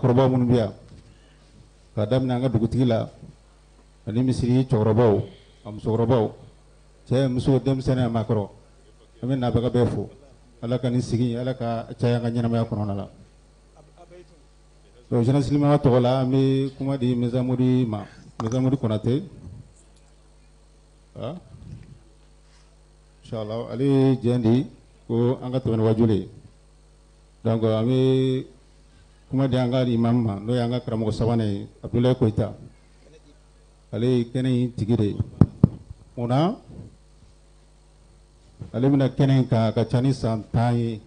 kɔrɔbaw minnu biya yan k'a daminɛ an ka dugutigi la ani misiri cɛkɔrɔbaw am musokɔrɔbaw cɛ muso denmisɛnnin a maakɔrɔ an bɛ nabaga bɛɛ alaka ala ka nin sigi ala ka caya an ka ɲɛnamaya la donc jeunesse tɔgɔ la an bɛ kuma di mesamori ma mesamori konate ah inshallah ali ye ko an wajuli ye donc kuma di an ka imam ma n'o y'an ka karamɔgɔ sabanan ye abdulayi koyita ale ye kɛnɛ in tigi de ye munna ale bɛna kɛnɛ in kan a ka ca ni san tan ye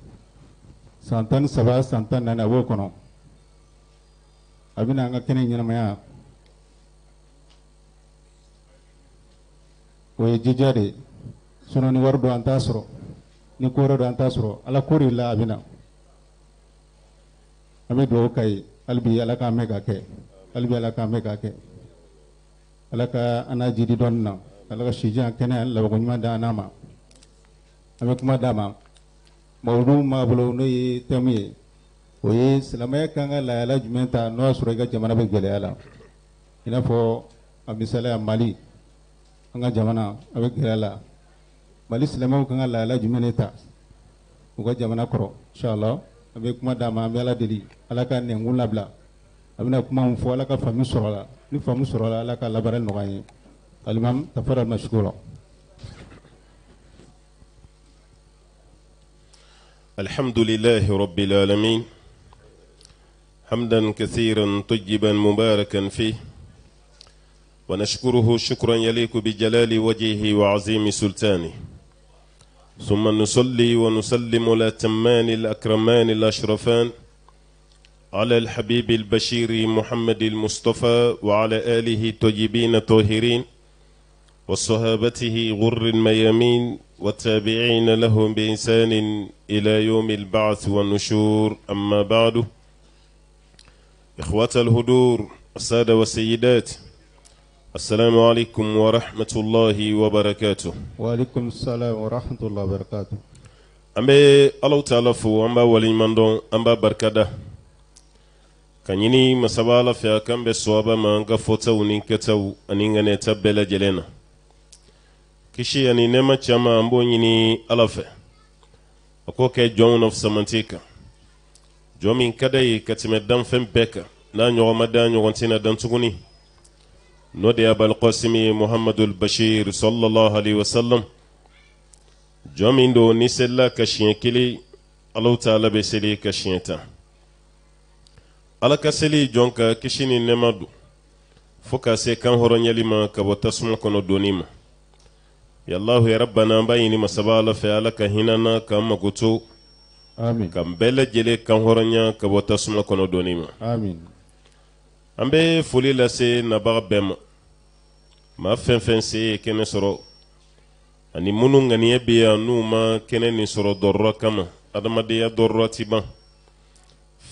san tan ni saba san tan ni naani a b'o kɔnɔ a bɛna an ka kɛnɛ ɲɛnamaya o ye jija de ye ni wari don an t'a sɔrɔ ni ko wɛrɛ don an t'a sɔrɔ ala ko de la a bɛ na an bɛ dugawu ka ye hali ala k'an mɛn ka kɛ hali ala k'an mɛn ka kɛ ala ka an n'a jiri dɔɔni na ala ka sijan kɛnɛ ani labanko ɲuman di an ma an bɛ kuma d'a ma mawuludu min b'a bolo n'o ye tɛmu ye o ye silamɛya kan ka lahala jumɛn ta n'o y'a sɔrɔ i ka jamana bɛ gɛlɛya la i n'a fɔ a misaliya mali an ka jamana a bɛ gɛlɛya la mali silamɛw kan ka lahala jumɛn de ta u ka jamana kɔrɔ inshallah avec madame Amela deli ala ka nɛnkun labila amna kuma min fɔ ala ka faamu sɔrɔ ni faamu sorola a la ala ka labaara nɔgɔya an ye tafara masukura. الحمد لله رب العالمين حمدا كثيرا طيبا مباركا فيه ونشكره شكرا يليق بجلال وجهه وعظيم سلطانه ثم نصلي ونسلم الأتمان الأكرمان الأشرفان على الحبيب البشير محمد المصطفى وعلى آله الطيبين الطاهرين وصحابته غر الميامين والتابعين لهم بإنسان إلى يوم البعث والنشور أما بعد إخوة الهدور السادة والسيدات السلام عليكم ورحمة الله وبركاته وعليكم السلام ورحمة الله وبركاته أمبي الله تعالى فو أمبا ولي مندون أمبا بركادة ka ɲini masaba ala fɛ a kan bɛ sɔaba ma an ka fɔtaw ni kɛtaw ani ŋanɛta bɛɛ lajɛlen na kisi ani nɛɛma caaman an b'o ɲini ala fɛ a k'o kɛ jɔnw na fisamanti kan jɔn min ka da ye ka tɛmɛ danfɛn bɛɛ kan n'a ɲɔgɔn ma da ɲɔgɔn tɛna dan tuguni نودي أبا القاسم محمد البشير صلى الله عليه وسلم جومين دو نسلا كشين كلي الله تعالى بسلي كشين تا الله كسلي جونكا كشيني نمدو فوكا سيكان هرون يلما كبو تسمو كنو دونيما يا الله يا ربنا بايني ما سبالا في الله كهيننا كما قتو آمين كام بلا جلي كان هرون يا كبو تسمو دونيما آمين an bɛ foli lase nabaga bɛɛ ma maa fɛn fɛn se ye kɛnɛ sɔrɔ ani minnu ŋaniya bɛ yan n'u ma kɛnɛ nin sɔrɔ dɔrɔrɔ kama adamadenya dɔrɔrɔ ti ban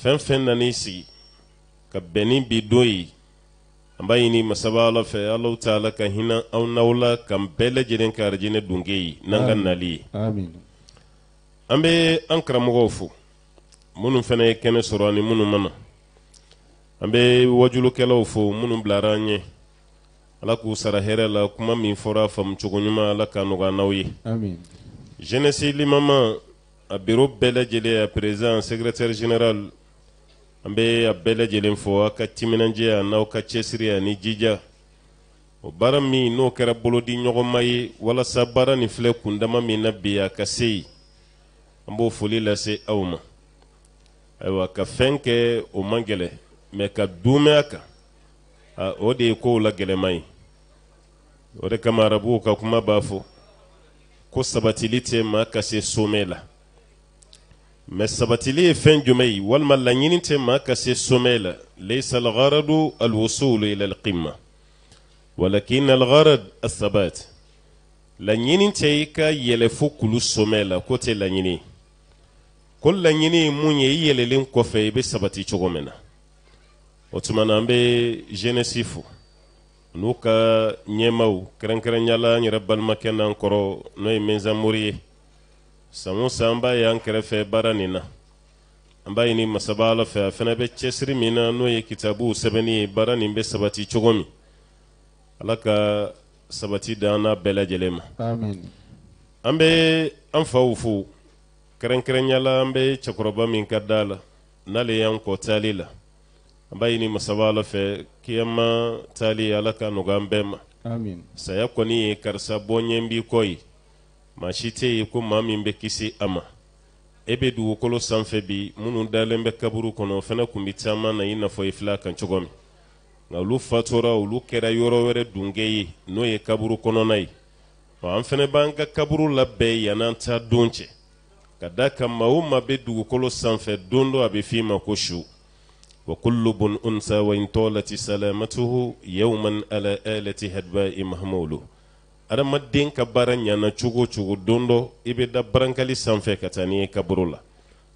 fɛn fɛn nan'i sigi ka bɛn ni bi don ye an b'a ɲini masaba ala fɛ alaw ta ala ka hinɛ aw n'aw la ka bɛɛ lajɛlen ka arajinɛ dunke ye n'an ka nali ye an bɛ an karamɔgɔw fo minnu fana ye kɛnɛ sɔrɔ ani minnu ma na. Amin. Amin. an be wajulukɛlaw fo minnu bilara an ye ala k'u sara hɛrɛ la kuma min fɔra faamucogo ɲuman ala ka nɔgɔya n'aw ye jeunesse limama a biro bɛɛ lajɛlen a président secrétaire général an be a bɛɛ lajɛlen fɔ a ka timinandiya n'aw ka cɛsiri ani jija o baara min n'o kɛra bolodi ɲɔgɔnma ye walasa baara nin filɛ kundama min na bi a ka se yen an b'o foli lase aw ma ayiwa ka fɛn kɛ o man gɛlɛn mɛ ka dunbaya kan o de ye kow la gɛlɛma ye o de kama arabuw ka kuma b'a fɔ ko sabatili tɛ maa ka se somɛ la mɛ sabatili ye fɛn jumɛn ye walima laɲini tɛ maa ka se somɛ la laysa algharadu alwusulu ila alqimma walakin algharad athabat laɲini tɛ i ka yɛlɛ fo kulu somɛ la ko tɛ laɲini ko laɲini ye mun ye i yɛlɛlen kɔfɛ i bɛ sabati cogo min na otumana tuma na an bɛ zenesi fo n'u ka ɲɛmaw kɛrɛnkɛrɛnyala an yɛrɛ balimakɛ n'an kɔrɔ n'o ye mɛnzamori ye san o san an b'a ye an kɛrɛfɛ baara nin na an b'a ɲini masaba ala fɛ a fana bɛ cɛsiri min na n'o ye kitabuw sɛbɛnni ye baara nin bɛ sabati cogo min ala ka sabati da an n'a bɛɛ lajɛlen ma an bɛ an faw fo kɛrɛnkɛrɛnyala an bɛ cɛkɔrɔba min ka da la n'ale y'an kɔ taali la an b'a ɲini masaba ala fɛ kiyama tali ala ka nɔgɔ an bɛɛ ma saya kɔni ye karisa bɔnɲɛ b'i kɔ ye maa si tɛ yen ko maa min bɛ kisi a ma e bɛ dugukolo sanfɛ bi minnu dalen bɛ kaburu kɔnɔ o fana tun bɛ caman na i n'a fɔ i filɛ kan cogo min nka olu fatura olu kɛra yɔrɔ wɛrɛ dunkɛ ye n'o ye kaburu kɔnɔna ye wa an fana b'an ka kaburu labɛn yann'an ta don cɛ ka d'a kan maa o maa bɛ dugukolo sanfɛ don dɔ a bɛ f'i ma ko su وكل بن أنثى وإن طالت سلامته يوما على آلة هدباء مهموله adamaden ka baara ɲana cogo cogo don dɔ i bɛ da barankali sanfɛ e ka taa n'i ye kaburu la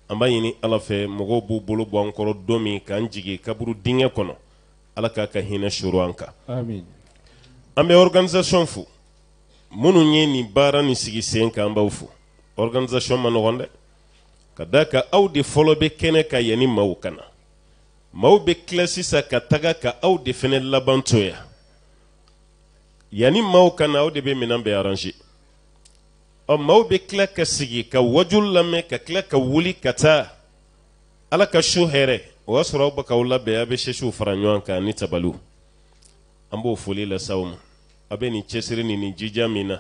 an b'a ɲini ala fɛ mɔgɔw b'u bolo bɔ an kɔrɔ don min k'an jigi kaburu dingɛ kɔnɔ ala k'a ka hinɛ suru an kan an bɛ organisation fo minnu ye nin baara nin sigi sen kan an b'aw fo organisation ma nɔgɔn dɛ ka d'a kan aw de fɔlɔ bɛ kɛnɛ ka yanni maaw kana maaw bɛ tila sisan ka taga ka aw de fɛnɛ labantoya yanni maaw ka na aw de bɛ minan bɛɛ aranze ɔ maaw bɛ tila ka sigi ka wajul lamɛn ka tila ka wuli ka taa ala ka su hɛrɛ o y'a sɔrɔ aw bɛ k'aw labɛn aw bɛ sɛsiw fara ɲɔgɔn kan ni tabaliw an b'o foli lase aw ma aw bɛ nin cɛsiri ni nin jija min na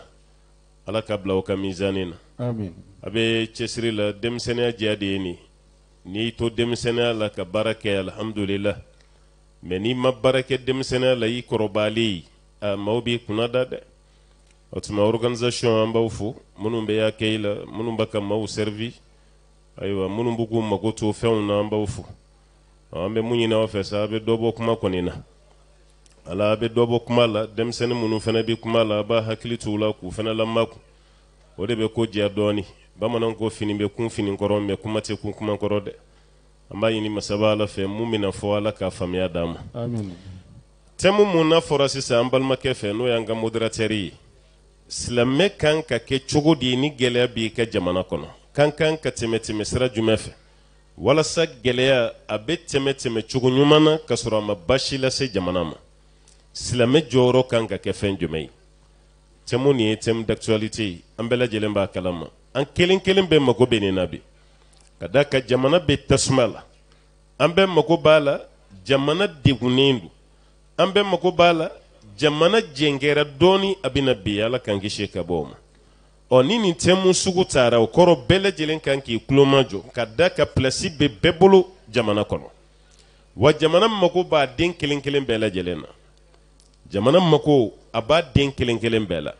ala ka bila aw ka mizanin na a bɛ cɛsiri la denmisɛnninya diya de ye nin ye n'i to demsena la ka baraka alhamdulillah alihamudulila n'i ma baraka demsena la i korobali a maaw b'i kunna da dɛ o organisation amba ufu fo minnu y'a keila i la minnu b'a ka maaw servi aywa minnu b'u k'u mago to fɛnw na amba ufu ambe munyi na mun ɲini aw sa a bɛ kuma konina ala be dobo kuma la demsena munu fena bɛ kuma la b'a hakili t'u la k'u fana lamakun o de bɛ ko jia doni bamananw ko fini be kun fini kɔrɔ mɛ kuma tɛ kun kuma kɔrɔ dɛ an b'a ɲini masaba ala fɛ mun bɛna fɔ ala ka faamuya d'an ma tɛmu mun n'a fɔra sisan an balimakɛ fɛ n'o y'an ka moderatɛri ye silamɛ kan ka kɛ cogo di ni gɛlɛya b'i ka jamana kɔnɔ kan kan ka tɛmɛ tɛmɛ sira jumɛn fɛ walasa gɛlɛya a bɛ tɛmɛ tɛmɛ cogo ɲuman na ka sɔrɔ a ma basi lase jamana ma silamɛ jɔyɔrɔ kan ka kɛ fɛn jumɛn ye tɛmu nin ye tɛmu d'actualité ye an bɛɛ lajɛlen b'a kalama an kelen kelen bɛ mago bɛ nin na bi ka da ka jamana bɛ tasuma la an bɛ mago b'a la jamana degunnen don an bɛ mago b'a la jamana jɛngɛra dɔɔni a bɛna bi ala kan kisi ka bɔ o ma ɔ ni nin tɛmu sugu taara o kɔrɔ bɛɛ lajɛlen kan k'i tulomajɔ ka da ka pilasi bɛ bɛɛ bolo jamana kɔnɔ wa jamana mago b'a den kelen kelen bɛɛ lajɛlen na jamana mago a b'a den kelen kelen bɛɛ la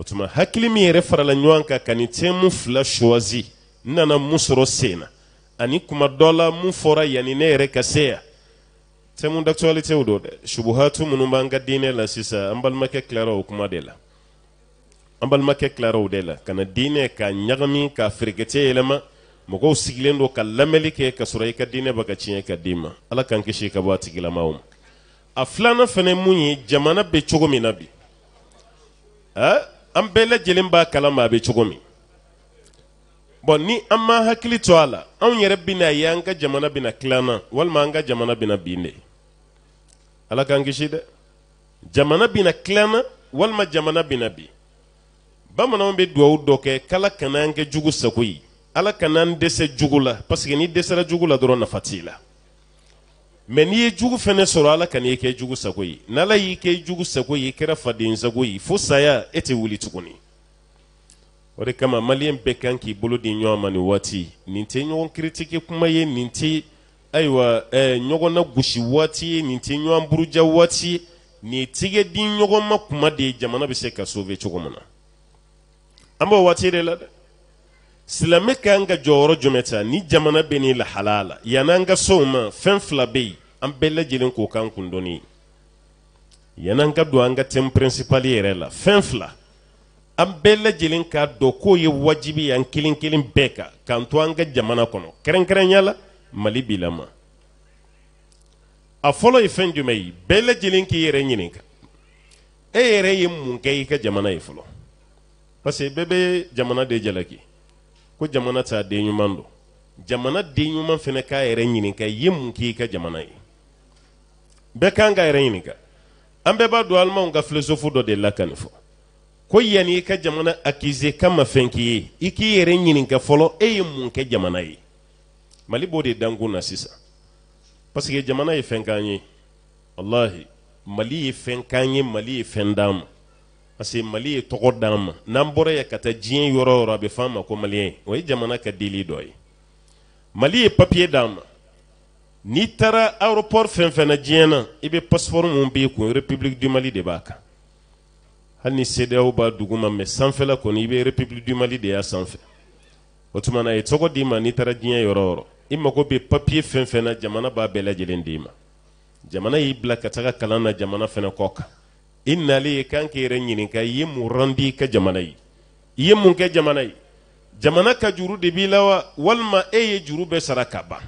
o tuma hakili min yɛrɛ farala ɲɔgɔn kan ka nin temu fila suwazi n nana mun sɔrɔ sen na ani kuma dɔ la mun fɔra yanni ne yɛrɛ ka se yan temu d'actualitew don dɛ subuhatu minnu b'an ka diinɛ la sisan an balimakɛ tilara o kuma de la an balimakɛ tilara o de la ka na diinɛ k'a ɲagami k'a feerekɛcɛ yɛlɛma mɔgɔw sigilen don ka lamɛnli kɛ ka sɔrɔ i ka diinɛ ba ka tiɲɛ ka d'i ma ala k'an kisi ka bɔ a tigilamaw ma a filanan fana mun ye jamana bɛ cogo min na bi an bɛɛ lajɛlen b'a kala a bɛ cogo min bɔn ni an ma hakili to a la anw yɛrɛ bɛna ye an ka jamana bɛna tilanna walima an ka jamana bɛna bin de ala k'an kisi dɛ jamana bɛna tilanna walima jamana bɛna bin bamananw bɛ dugawu dɔ kɛ kala kana an kɛ jugu sago ye ala kana an dɛsɛ jugu la paseke ni dɛsɛra jugu la dɔrɔn nafa t'i la mɛ n'i ye jugu fɛnɛ sɔrɔ ala kan'i kɛ jugu sago ye n'ala y'i kɛ jugu sago ye i kɛra faden sago ye fo saya e tɛ wuli tuguni o de kama maliyɛn bɛɛ kan k'i bolo di ɲɔgɔn ma nin waati nin tɛ ɲɔgɔn kiritike kuma ye nin tɛ ayiwa eh, ɲɔgɔn na gosi waati ye nin tɛ ɲɔgɔn buruja waati ye nin tigɛ di ɲɔgɔn ma kuma de ye jamana bɛ se ka sauver cogo min na an b'o waati de la dɛ silamɛ ka an ka jɔyɔrɔ jumɛn ta ni jamana bɛ nin lahala la yann'an ka sow ma fɛn fila bɛ yen an bɛɛ lajɛlen k'o k'an kun dɔnni ye yann'an ka don an ka thème principal yɛrɛ la fɛn fila an bɛɛ lajɛlen k'a dɔn k'o ye wajibi ye an kelen kelen bɛɛ kan k'an to an ka jamana kɔnɔ kɛrɛnkɛrɛnnenya la mali b'i la ma a fɔlɔ ye fɛn jumɛn ye bɛɛ lajɛlen k'i yɛrɛ ɲininka e yɛrɛ ye mun kɛ i ka jamana ye fɔlɔ parce que bɛɛ bɛ jamana de jalaki ko jamana t'a den ɲuman don jamana den ɲuman fana k'a yɛrɛ ɲininka ye mun k'i ka jamana ye bɛɛ kan ka yɛrɛ ɲininka an bɛɛ b'a don alimanw ka filosofu dɔ de la ka nin fɔ ko yanni i ka jamana akize ka ma fɛn k'i ye i k'i yɛrɛ ɲininka fɔlɔ e ye mun kɛ jamana ye mali b'o de dankun na sisan parce que jamana ye fɛn k'an ye walahi mali ye fɛn k'an ye mali ye fɛn d'an ma parce que mali ye tɔgɔ d'an ma n'an bɔra yan ka taa diɲɛ yɔrɔ yɔrɔ a bɛ fɔ an ma ko maliyɛn o ye jamana ka dɔ ye mali ye papiye d'an ma n'i taara aéroport fɛn fɛn na diɲɛ na i bɛ passeport mun b'i kun république du mali de b'a kan hali ni cdao b'a dugu ma mɛ sanfɛla kɔni i bɛ république du mali de y'a sanfɛ o tuma na a ye tɔgɔ d'i ma n'i taara diɲɛ yɔrɔ yɔrɔ i mago bɛ papiye fɛn fɛn na jamana b'a bɛɛ lajɛlen d'i ma jamana y'i bila ka taga kalan na jamana fana kɔ kan i nalen ye kan k'i yɛrɛ ɲininka i ye mun randi i ka jamana ye i ye mun kɛ jamana ye jamana ka juru de b'i la wa walima e ye juru bɛɛ sara ka ban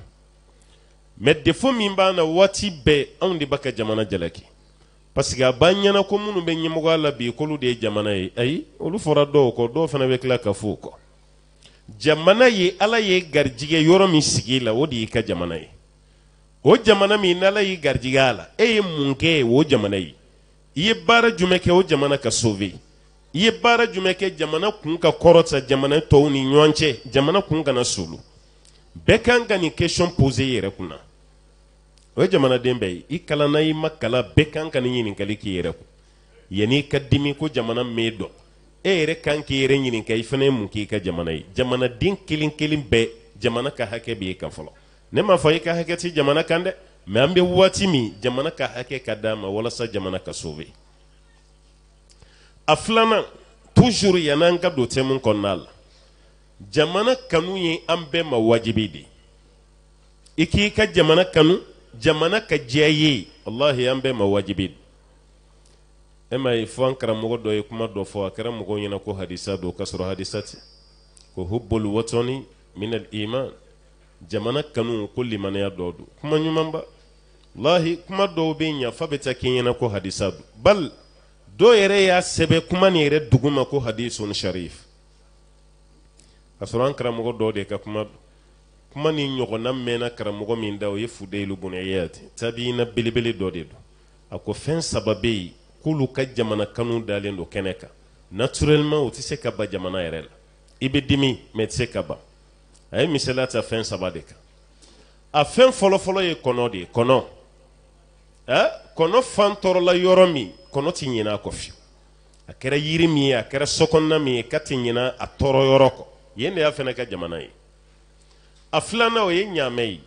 mɛ defo min b'a na waati bɛɛ anw de b'a ka jamana jalaki parce que a b'an ɲɛna ko minnu bɛ ɲɛmɔgɔya la bi k'olu de ye jamana ye ayi olu fɔra dɔw kɔ dɔw fana bɛ tila ka fɔ o kɔ jamana ye ala ye garijigɛ yɔrɔ min sigi la o de y'i ka jamana ye o jamana min n'ala y'i garijigɛ a la e ye mun kɛ o jamana ye i ye baara jumɛn kɛ o jamana ka sove i ye baara jumɛn kɛ jamana kun ka kɔrɔta jamana tɔw ni ɲɔgɔn jamana kun kana solo bɛɛ kan ka nin question pose i yɛrɛ kunna o ye jamanaden bɛɛ ye i kalan na i ma kalan bɛɛ kan ka nin ɲininkali k'i yɛrɛ kun yan'i ka dimi ko jamana m'e dɔn e yɛrɛ kan k'i yɛrɛ ɲininka i fana ye mun k'i ka jamana ye jamanaden kelen kelen bɛɛ jamana ka hakɛ b'e kan fɔlɔ ne m'a fɔ i ka hakɛ ti jamana kan dɛ mɛ an bɛ waati min jamana ka hakɛ ka d'a ma walasa jamana ka sobe a filanan toujours yann'an ka don thème kɔnɔna la jamana kanu ye an bɛɛ ma wajibi de i k'i ka jamana kanu jamana ka diya ye walahi an bɛɛ ma wajibi de e m'a ye fo an karamɔgɔ dɔ ye kuma dɔ fɔ a kɛra mɔgɔw ɲɛna ko hadisa don k'a sɔrɔ hadisa tɛ ko hubbul watani min iman jamana kanu ko limanaya dɔ do kuma ɲumanba lahi kuma dɔw be ɲa fa bɛ taa k'i ɲɛna ko hadisa do bal do yɛrɛ y'a sɛbɛ kuma nin yɛrɛ duguma ko hadisun sharif a sɔrɔ an karamɔgɔ dɔw de ka kuma do kuma nin ɲɔgɔnna mɛnna karamɔgɔ min da o ye fudeilu bunayya ten tabiina belebele dɔ de do a ko fɛn saba bɛ yen k'olu ka jamana kanu dalen do kɛnɛ kan naturellement o tɛ se ka ba jamana yɛrɛ la i bɛ dimi mɛ tɛ se ka ban a ye misaliya ta fɛn saba de kan a fɛn fɔlɔfɔlɔ ye kɔnɔ de ye kɔnɔ eh? kɔnɔ fan tɔɔrɔla yɔrɔ min kɔnɔ ti ɲina a kɔ fiyewu a kɛra yiri min ye a kɛra sɔkɔnɔna min ye ka ti ɲina a tɔɔrɔ yɔrɔ kɔ yen de y'a fɛnɛ ka jamana ye a filanan o ye ɲaamɛ ye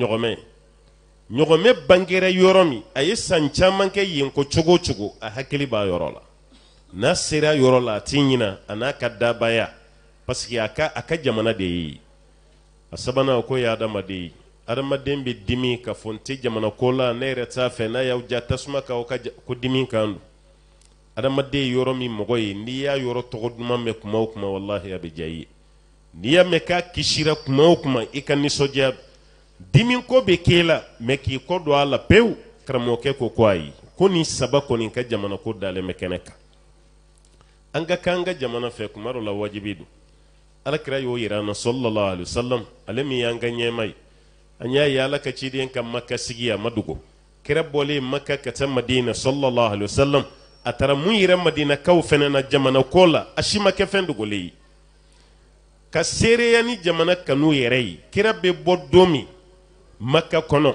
ɲɔgɔmɛ ɲɔgɔmɛ bangera yɔrɔ min a ye san caman kɛ yen ko cogo o cogo a hakili b'a yɔrɔ la n'a sera yɔrɔ la a ti ɲina a n'a ka dabaya paseke a ka a ka jamana de ye a sabanan o ko ye adamaden ye adamaden bɛ dimi ka fɔ n tɛ jamana ko la ne yɛrɛ t'a fɛ n'a y'aw ja tasuma kan aw ka ko dimi kan don adamaden ye yɔrɔ min mɔgɔ ye n'i y'a yɔrɔ tɔgɔ duman mɛn kuma o kuma walahi a bɛ diya i ye n'i y'a mɛn k'a kisira kuma o kuma i ka nisɔndiya dimi ko bɛ k'e la mɛ k'i kɔ don a la pewu karamɔgɔkɛ ko ko ayi ko nin saba kɔni ka jamana ko dalen bɛ kɛnɛ kan an ka k'an ka jamana fɛ kuma dɔ la wajibi don alakira y'o yira na sallallahu alaihi wasallam ale min y'an ka ɲɛma ye an y'a ye ala ka ciden ka maka sigi a ma dogo kira bɔlen maka ka taa madina sallallahu alaihi wasallam a taara mun yira madinakaw fɛnɛ na jamana ko la a si ma kɛ fɛn dogolen ye ka seereya ni jamana kanu yɛrɛ ye kira bɛ bɔ don min maka kɔnɔ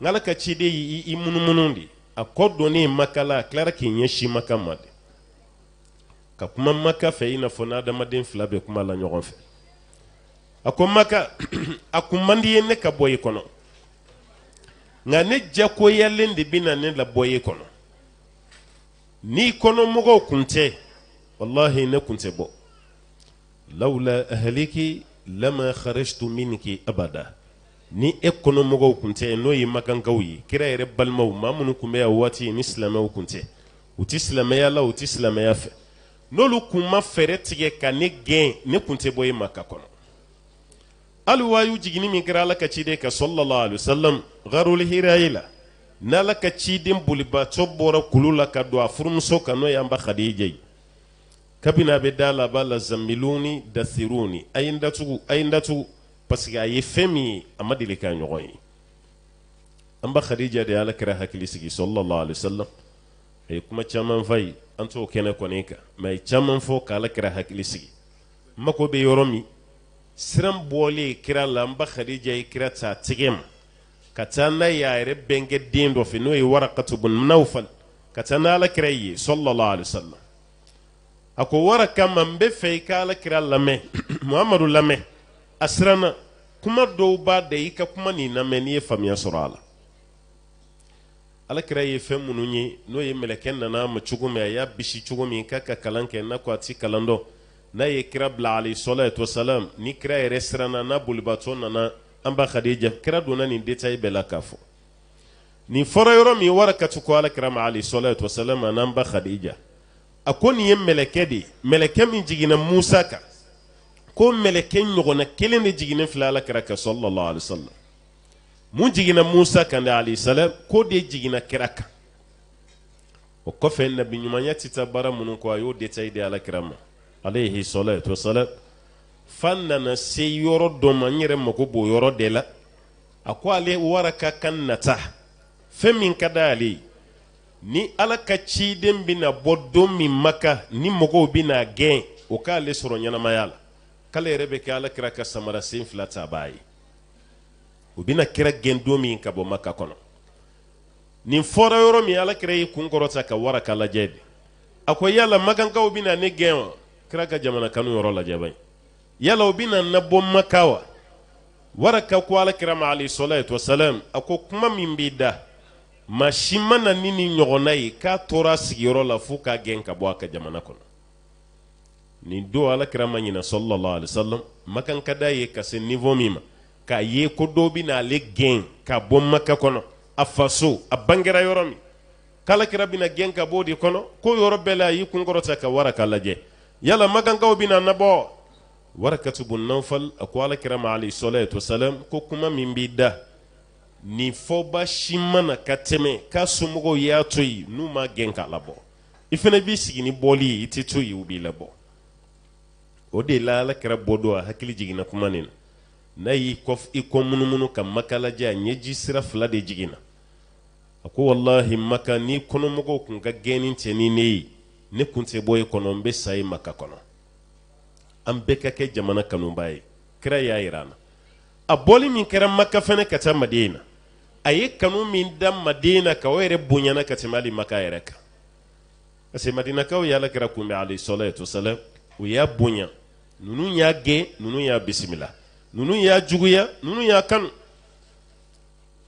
n ka ciden y'i munumunu de a kɔ donnen maka la a tilara k'i ɲɛsin maka ma de ka kuma maka fɛ i n'a fɔ n'adamaden fila bɛ kuma la ɲɔgɔn fɛ a ko maka a kun man di ye ne ka bɔ i kɔnɔ nka ne jagoyalen de bɛ na ne labɔ i kɔnɔ n'i kɔnɔmɔgɔw kun tɛ walahi ne kun tɛ bɔ lawula ahaliki lama kharajtu minki abada ni e kɔnɔmɔgɔw kun tɛ n'o ye makankaw ye kira yɛrɛ balimaw maa minnu tun bɛ yan waati ni silamɛw kun tɛ u ti silamɛya la u ti silamɛya fɛ n'olu kun ma fɛɛrɛ tigɛ ka ne gɛn ne kun tɛ bɔ e maka kɔnɔ hali wayu jigini min kɛra ala ka ciden ka sallallahu alaihi wasallam garul hirayi la n'ala ka ciden bolibatɔ bɔra kulu la ka don a furumuso kan n'o y'an ba khadija ye kabini a bɛ da la a b'a la zanbiluni dasiruni a ye n datugu a ye n datugu parce a ye fɛn min ye a ma deli k'a ɲɔgɔn ye an ba khadija de ala kɛra hakili sigi alaihi wasallam a ye kuma caman fa ye an t'o kɛnɛ kɔni kan mɛ caman fɔ k'ala kɛra hakili sigi mako bɛ yɔrɔ min siran bɔlen kira la n ba khadija ye kira ta tɛgɛ ma ka taa n'a ye a yɛrɛ bɛnkɛ den dɔ fɛ n'o ye warakatu bun nawfal ka taa n'ala kira ye sallallahu alaihi wasallam a ko waraka ma n bɛ fɛ i ka ala kira lamɛn muhamadu lamɛn a siranna kuma dɔw b'a da i ka kuma nin lamɛn n'i ye faamuya sɔrɔ a la ala kira ye fɛn minnu ye n'o ye mɛlɛkɛ nana ma cogo min a y'a bisi cogo min k'a ka kalan kɛ n'a ko a ti kalan dɔn n'a ye kira bila alayhi salatu wasalam ni kira yɛrɛ siranna n'a bolibaatɔ nana an b'a khadija kira donna nin détail bɛɛ la k'a fɔ nin fɔra yɔrɔ min wara ka warakati ko kira ma alayhi salatu wasalam a n'an ba khadija a ko nin ye mɛlɛkɛ de ye mɛlɛkɛ min jiginna musa kan ko mɛlɛkɛ ɲɔgɔnna kelen de jiginnen filɛ ala alakira kan sallallahu alaihi wasallam mun jiginna musa kande dɛ alayhisalam ko de jigina kira kan o kɔfɛ nabiɲumanya tɛ taa baara minnu kɔ a y'o detaye de ala kira ma alayhi salatu wasalam fa nana se yɔrɔ dɔ ma n yɛrɛ mago b'o yɔrɔ de la a ko ale waraka kan nata fɛn min ka da ale ye ni ala ka ciden bɛna bɔ don min maka ni mɔgɔw bɛna gɛn o k'ale sɔrɔ ɲɛnamaya la k'ale yɛrɛ bɛ kɛ ala kira ka samarasen fila ta a ye u bɛna kira gɛn don min ka bɔ maka kɔnɔ nin fɔra yɔrɔ min ala kira y'i kun kɔrɔta ka wara ka lajɛ de a ko yala makankaw bɛna ne gɛn wa kira ka jamana kanu yɔrɔ lajɛ ban yala u bɛna n nabɔ maka wa wara ka ko ala kira ma alayhi salatu wasalam a ko kuma min b'i da maa si ma na ni ɲɔgɔnna ye k'a tora a sigiyɔrɔ la fo k'a gɛn ka bɔ a ka jamana kɔnɔ nin do ala kira ma ɲina sallallahu alaihi wasallam makan ka d'a ye ka se niveau min ma k'a ye ko dɔw bɛ n'ale gɛn ka bɔ maka kɔnɔ a faso a bangera yɔrɔ min k'ala kira bɛna gɛn ka bɔ o de kɔnɔ k'o yɔrɔ bɛɛ la a y'i kunkɔrɔta ka wara k'a lajɛ yala makankaw bɛna nabɔ warakatu bun nawfal a ko ala ma alayhi salatu wasalam ko kuma min b'i da nin fɔba si mana ka tɛmɛ k'a somɔgɔw y'a to yen n'u ma gɛn k'a labɔ i fana b'i sigi ni bɔli ye i tɛ to yen u b'i labɔ o de la ala kira bɔ don a hakili jiginna kuma nin na n'a y'i kɔ munumunu ka makalajɛ a ɲɛji sira fila de jiginna a ko wallahi maka ni kɔnɔmɔgɔw kun ka gɛnni cɛ ni ne ye ne kun tɛ bɔ e kɔnɔ n bɛ sa ye maka kɔnɔ an bɛɛ ka kɛ jamana kanuba ye kira y'a yira an na a bɔli min kɛra maka fɛnɛ ka taa maden na a ye kanu min da maden na ka o yɛrɛ bonyana ka tɛmɛ hali maka yɛrɛ kan parce que madinakaw y'ala kira kunbɛ alayhi salatu salam u y'a bonya ninnu y'a gɛn ninnu y'a bisimila ninnu y'a juguya ninnu y'a kanu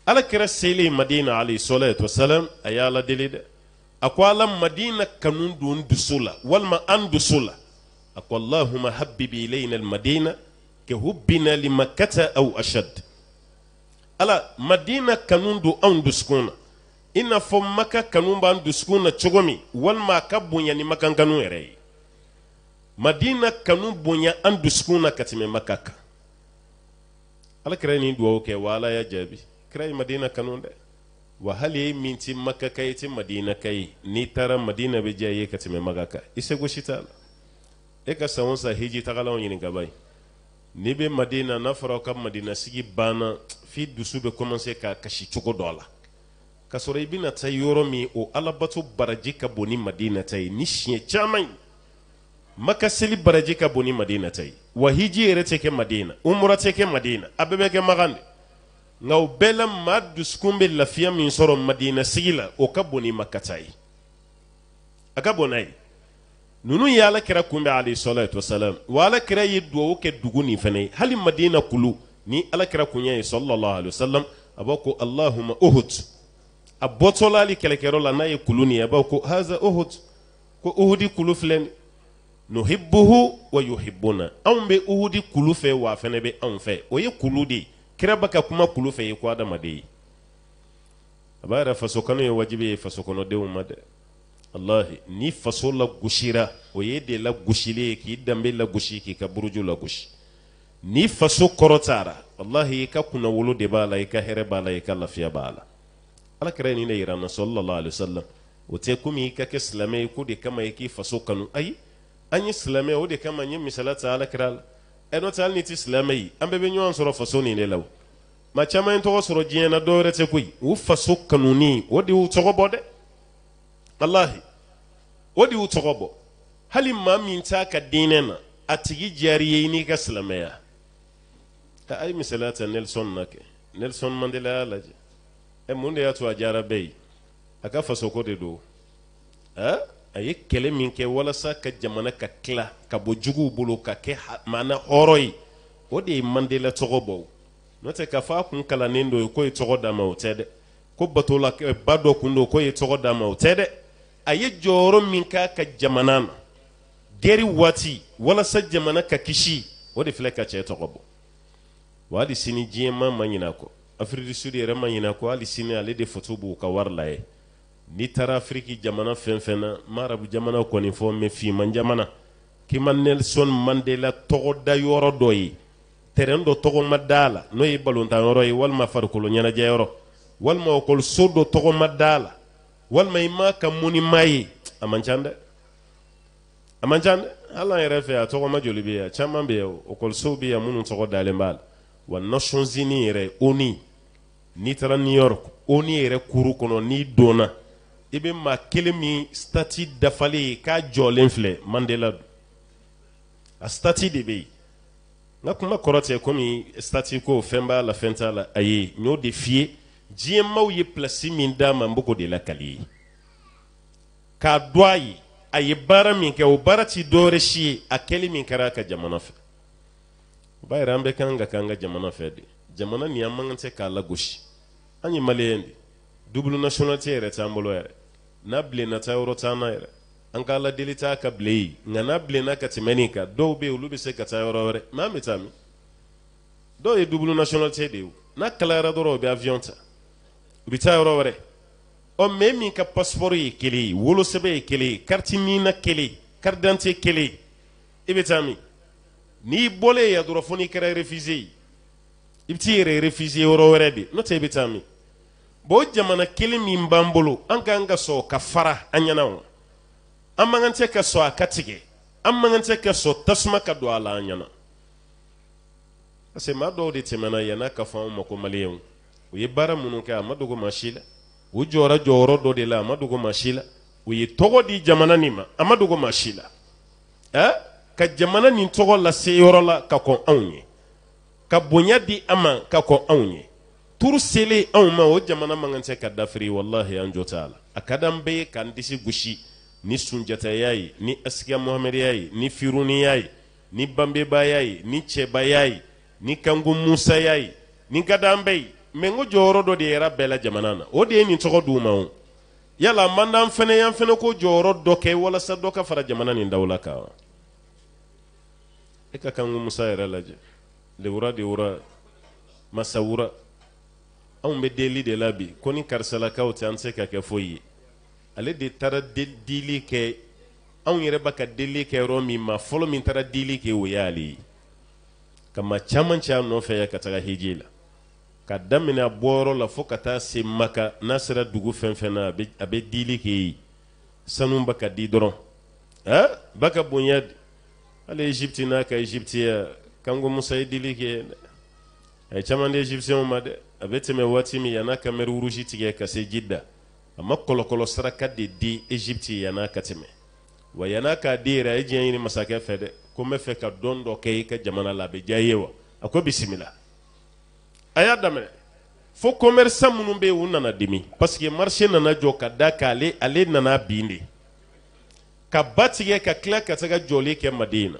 ala kɛra selen madina ali salatu wasalam ayala dilide akwala madina kanu don dusu la walima an dusu la a ko allahuma habibi ilayna almadina كهبنا لمكة أو أشد ألا مدينة كانون دو أون دسكونا إن فم مكة كانون بان دسكونا تشغمي والما كبون يعني مكان كانون إري مدينة كانون بون أن دسكونا كتمي مكة alakira ye nin duwawu kɛ wa ala y'a jaabi kira ye madina kanu dɛ wa hali ye min ti maka ka ye ti madina ka ye n'i taara madina bɛ diya ye ka tɛmɛ maka kan i seko si t'a la e ka san o san hiji tagalanw ɲininkaba ye n'i bɛ madina n'a fɔra aw ka madina sigi banna f'i dusu bɛ kɔmanse k'a kasi cogo dɔ a la k'a sɔrɔ i bɛna taa yɔrɔ min o alabato baraji ka bon ni madina ta ye ni siɲɛ caman ye maka seli baraji ka boni madina ta ye wa hiji yɛrɛ tɛ kɛ madina umra tɛ kɛ madina a bɛɛ bɛ kɛ magan de nka o bɛɛ la maa dusukun bɛ lafiya min sɔrɔ madina sigi la o ka bon ni maka ta ye a ka bon n'a ye ninnu ye ala kɛra kunbɛn alayhi salatu wasalam wa ala kɛra ye duwawu kɛ dugu nin fana ye hali madina kulu ni ala kɛra kunya ye sallallahu alayhi wasalam a b'a ko allahumma uhud a bɔtɔla hali kɛlɛkɛyɔrɔ la n'a ye kulu nin ye a b'a ko haza uhud ko uhudi kulu filɛ nin nuhibbuhu wa yuhibbuna anw bɛ uhudi kulu fɛ wa a fana bɛ anw fɛ o ye kulu de ye kira ba ka kuma kulu fɛ ye ko adamaden ye a b'a yɛrɛ faso kanu ye wajibi ye faso kɔnɔdenw ma dɛ alahi ni faso lagosira o ye de lagosilen ye k'i danbe lagosi k'i ka buruju lagosi ni faso kɔrɔtara walahi i ka kunnawolo de b'a la i ka hɛrɛ b'a la i ka lafiya b'a la ala kɛra nin de yira an na sɔlɔlɔ alayhi wa sallam o tɛ komi i ka kɛ silamɛ ye ko de kama i k'i faso kanu ayi. an ye silamɛ o de kama n ye misala ta ala kira la ɛ n'o tɛ hali ni ti silamɛ ye an bɛɛ bɛ ɲɔgɔn sɔrɔ faso nin de la o ma caman ye tɔgɔ sɔrɔ diɲɛ na dɔwɛrɛ tɛ koyi u faso kanuni o de y'u tɔgɔ bɔ dɛ walahi o de y'u tɔgɔ bɔ hali maa min t'a ka diinɛ na a tigi diyar'i ye i n'i ka silamɛya a ye misaliya ta nelson na kɛ nelson mandela y'a lajɛ ɛ e mun de y'a to a diyara bɛɛ ye a ka fasoko de don ɛɛ. a ye kɛlɛ min kɛ walasa ka jamana ka kila ka bɔ juguw bolo ka kɛ maana hɔrɔn ye o de ye mandela tɔgɔ bɔ n'o tɛ k'a fɔ a kun kalannen dɔ k'o ye tɔgɔ d'a ma o tɛ dɛ ko batola ba dɔ kun don k'o ye tɔgɔ d'a ma o tɛ dɛ a ye jɔyɔrɔ min k'a ka jamana na Gɛri waati walasa jamana ka kisi o de filɛ ka cɛ tɔgɔ bɔ wa hali sini diɲɛ maa ma ɲin'a kɔ afiriki du sud yɛrɛ ma ɲin'a kɔ hali sini ale de foto ka wari la n'i taara afiriki jamana fɛn fɛn na ma arabu jamana kɔni fɔ mɛ finman jamana kima nelson mandela tɔgɔda yɔrɔ dɔ ye tɛrɛn dɔ tɔgɔma daa la n'o ye balontan yɔrɔ ye walima farikolo ɲɛnajɛ yɔrɔ walima ɔkɔliso dɔ tɔgɔma daa la walima i m'a ka muni maa ye a man can dɛ a man can dɛ hali an yɛrɛ fɛ a tɔgɔma joli bɛ yan caman bɛ yan ɔkɔlisow bɛ yan minnu tɔgɔ dalen b'a la wa nations unis yɛrɛ oni n'i taara new york oni yɛrɛ kuru kɔnɔ n'i donna i bɛ maa kelen min stati dafalen k'a jɔlen filɛ mandela don a stati de bɛ yen n ka kuma kɔrɔ tɛ komi stati ko fɛn b'a la fɛn t'a la ayi n y'o de f'i ye diɲɛmaaw ye pilasi min d'a ma n b'o de lakali ye k'a dɔn a ye a ye baara min kɛ o baara ti dɔwɛrɛ si ye a kɛli min kɛra a ka jamana fɛ o b'a yira an bɛɛ kan ka k'an ka jamana fɛ de jamana nin an man kan tɛ k'a lagosi an ye maliyɛn de double nationalité yɛrɛ t'an bolo yɛrɛ n'a bilenna taa yɔrɔ t'an na yɛrɛ an ka ala deli t'a ka bile ye nka n'a bilenna ka tɛmɛ nin kan dɔw bɛ yen olu bɛ se ka taa yɔrɔ wɛrɛ mɛ an bɛ taa min dɔw ye double nationalité de ye n'a kalayara dɔrɔn u bɛ avion ta u bɛ taa yɔrɔ wɛrɛ ɔ mɛ min ka passeport ye kelen ye wolosɛbɛn ye kelen ye carte nina kelen carte d'identité kelen i bɛ taa min n'i bɔlen yan dɔrɔn fo n'i kɛra refusé ye i bɛ t'i yɛrɛ refusé yɔrɔ wɛrɛ de n'o tɛ i bɛ taa min bo jamana kelen min b'an bolo an k'an ka sɔn ka fara an ɲɛna o an man kan tɛ ka sɔn a ka tigɛ an man kan tɛ ka sɔn tasuma ka don a la an ɲɛna parce que maa dɔw de tɛmɛna yann'a ka fɔ anw ma ko maliyɛnw u ye baara minnu kɛ a ma dogo maa si la u jɔra jɔyɔrɔ dɔ de la a ma dogo maa si la u ye tɔgɔ di jamana nin ma a ma dogo maa si la eh? ka jamana nin tɔgɔ lase yɔrɔ la ka kɔn anw ye ka bonya di an ma ka kɔn anw ye turu selen anw oh, ma o jamana man kan tɛ ka dafiri walahi an ya jɔ t'a la a ka bɛɛ ye k'an disi gosi ni sunjataya ye ni asikiya mohamɛdiya ye ni firuniya ye ni banbebaya ye ni cɛbaya ye ni kanko musaya ye ni ka d'an bɛɛ ye mɛ n ko jɔyɔrɔ dɔ de yɛrɛ bɛɛ la jamana na o de ye nin tɔgɔ di u ma o yala a man d'an fɛnɛ y'an fɛnɛ ko jɔyɔrɔ dɔ kɛ walasa dɔ ka fara jamana nin dawula kan e ka kanko musa yɛrɛ lajɛ lewura masawura anw bɛ deli de la bi ko ni karisalakaw tɛ an tɛ se ka kɛ foyi ye ale de taara dili kɛ anw yɛrɛ b'a ka deli kɛ yɔrɔ min ma fɔlɔ min taara dili kɛ o y'ale ye ka ma caman cɛ a nɔfɛ yan ka taga hiji la ka daminɛ a bɔyɔrɔ la fo ka taa se maka n'a sera dugu fɛn fɛn na a bɛ dili kɛ yen sanu ba ka di dɔrɔn ha ba ka bonya hali egypte n'a ka egyptiya kanko musa ye dili kɛ a ye caman di egyptiyɛnw ma dɛ a bɛ tɛmɛ waati min yan'a ka mɛri urusi tigɛ ka se jidda a ma kɔlɔkɔlɔ saraka de di egypte yan'a ka tɛmɛ wa yan'a k'a di yɛrɛ a ye diɲɛ ɲini masakɛ fɛ dɛ ko n bɛ fɛ ka dɔn dɔ kɛ i ka jamana la a bɛ diya i ye wa a ko bisimila a y'a daminɛ fo commerçant minnu bɛ yen u nana dimi parce que marché nana jɔ ka da kan ale ale nana bin de ka ba tigɛ ka tila ka taga jɔli kɛ maden na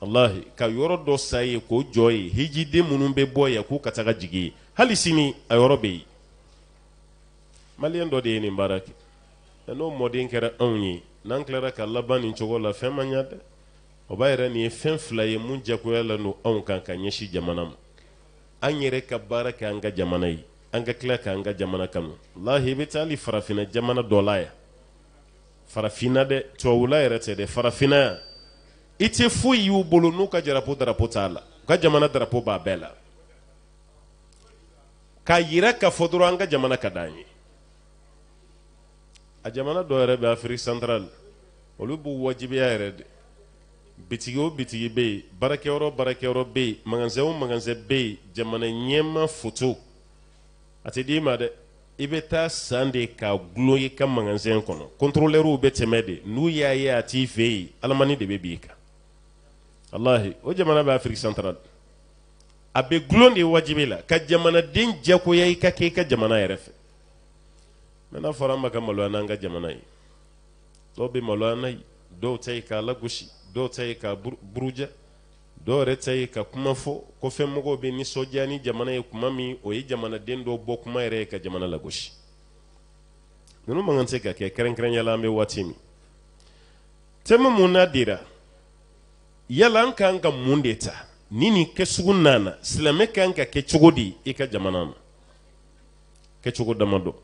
walahi ka yɔrɔ dɔ sa ye k'o jɔ ye hijiden minnu bɛ bɔ yan k'u ka taga jigi yen hali sini a yɔrɔ bɛ yen maliyɛn dɔ de ye nin baara kɛ n'o mɔden kɛra anw ye n'an tilara ka laban nin cogo la fɛn man ɲa dɛ o b'a yɛrɛ nin ye fɛn fila ye mun jagoya la don anw kan ka ɲɛsin jamana ma an yɛrɛ ka baara kɛ an ka jamana ye an ka tila k'an ka jamana kanu lahi i bɛ taa hali farafinna jamana dɔ la yan farafinna dɛ tubabula yɛrɛ tɛ dɛ farafinna yan i tɛ foyi y'u bolo n'u ka darapo darapo t'a la u ka jamana darapo b'a bɛɛ la k'a yira k'a fɔ dɔrɔn an ka jamana ka d'an ye a jamana dɔ yɛrɛ bɛ afiriki santarali olu b'u wajibiya yɛrɛ de bitigi o bitigi bɛ yen baarakɛyɔrɔ baarakɛyɔrɔ bɛ yen magasin o magasin bɛ yen jamana ɲɛma foto a tɛ d'i ma dɛ i bɛ taa san de ka gulon i ka magasin kɔnɔ kɔntorolɛriw bɛ tɛmɛ de n'u y'a ye a t'i fɛ yen alamani de bɛ bin i kan walahi o jamana bɛ afiriki santarali a bɛ gulon de wajibi la ka jamanaden jagoya i ka kɛ i ka jamana yɛrɛ fɛ mɛ n'a fɔra an ma ka maloya n'an ka jamana ye dɔw bɛ maloya n'a ye dɔw ta ye k'a lagosi dɔw ta ye k'a buruja dɔw yɛrɛ ta ye ka kuma fɔ ko bɛ nisɔndiya ni jamana ye kuma min o ye jamanaden dɔw bɔ kuma yɛrɛ ye ka jamana lagosi ninnu man kan tɛ ka kɛ kɛrɛnkɛrɛnnenya la an bɛ waati min tɛmɛ mun n'a dira yala an kan ka mun de ta ni nin kɛ sugu nana silamɛ kan ka kɛ cogo di i ka jamana na kɛcogo damadɔ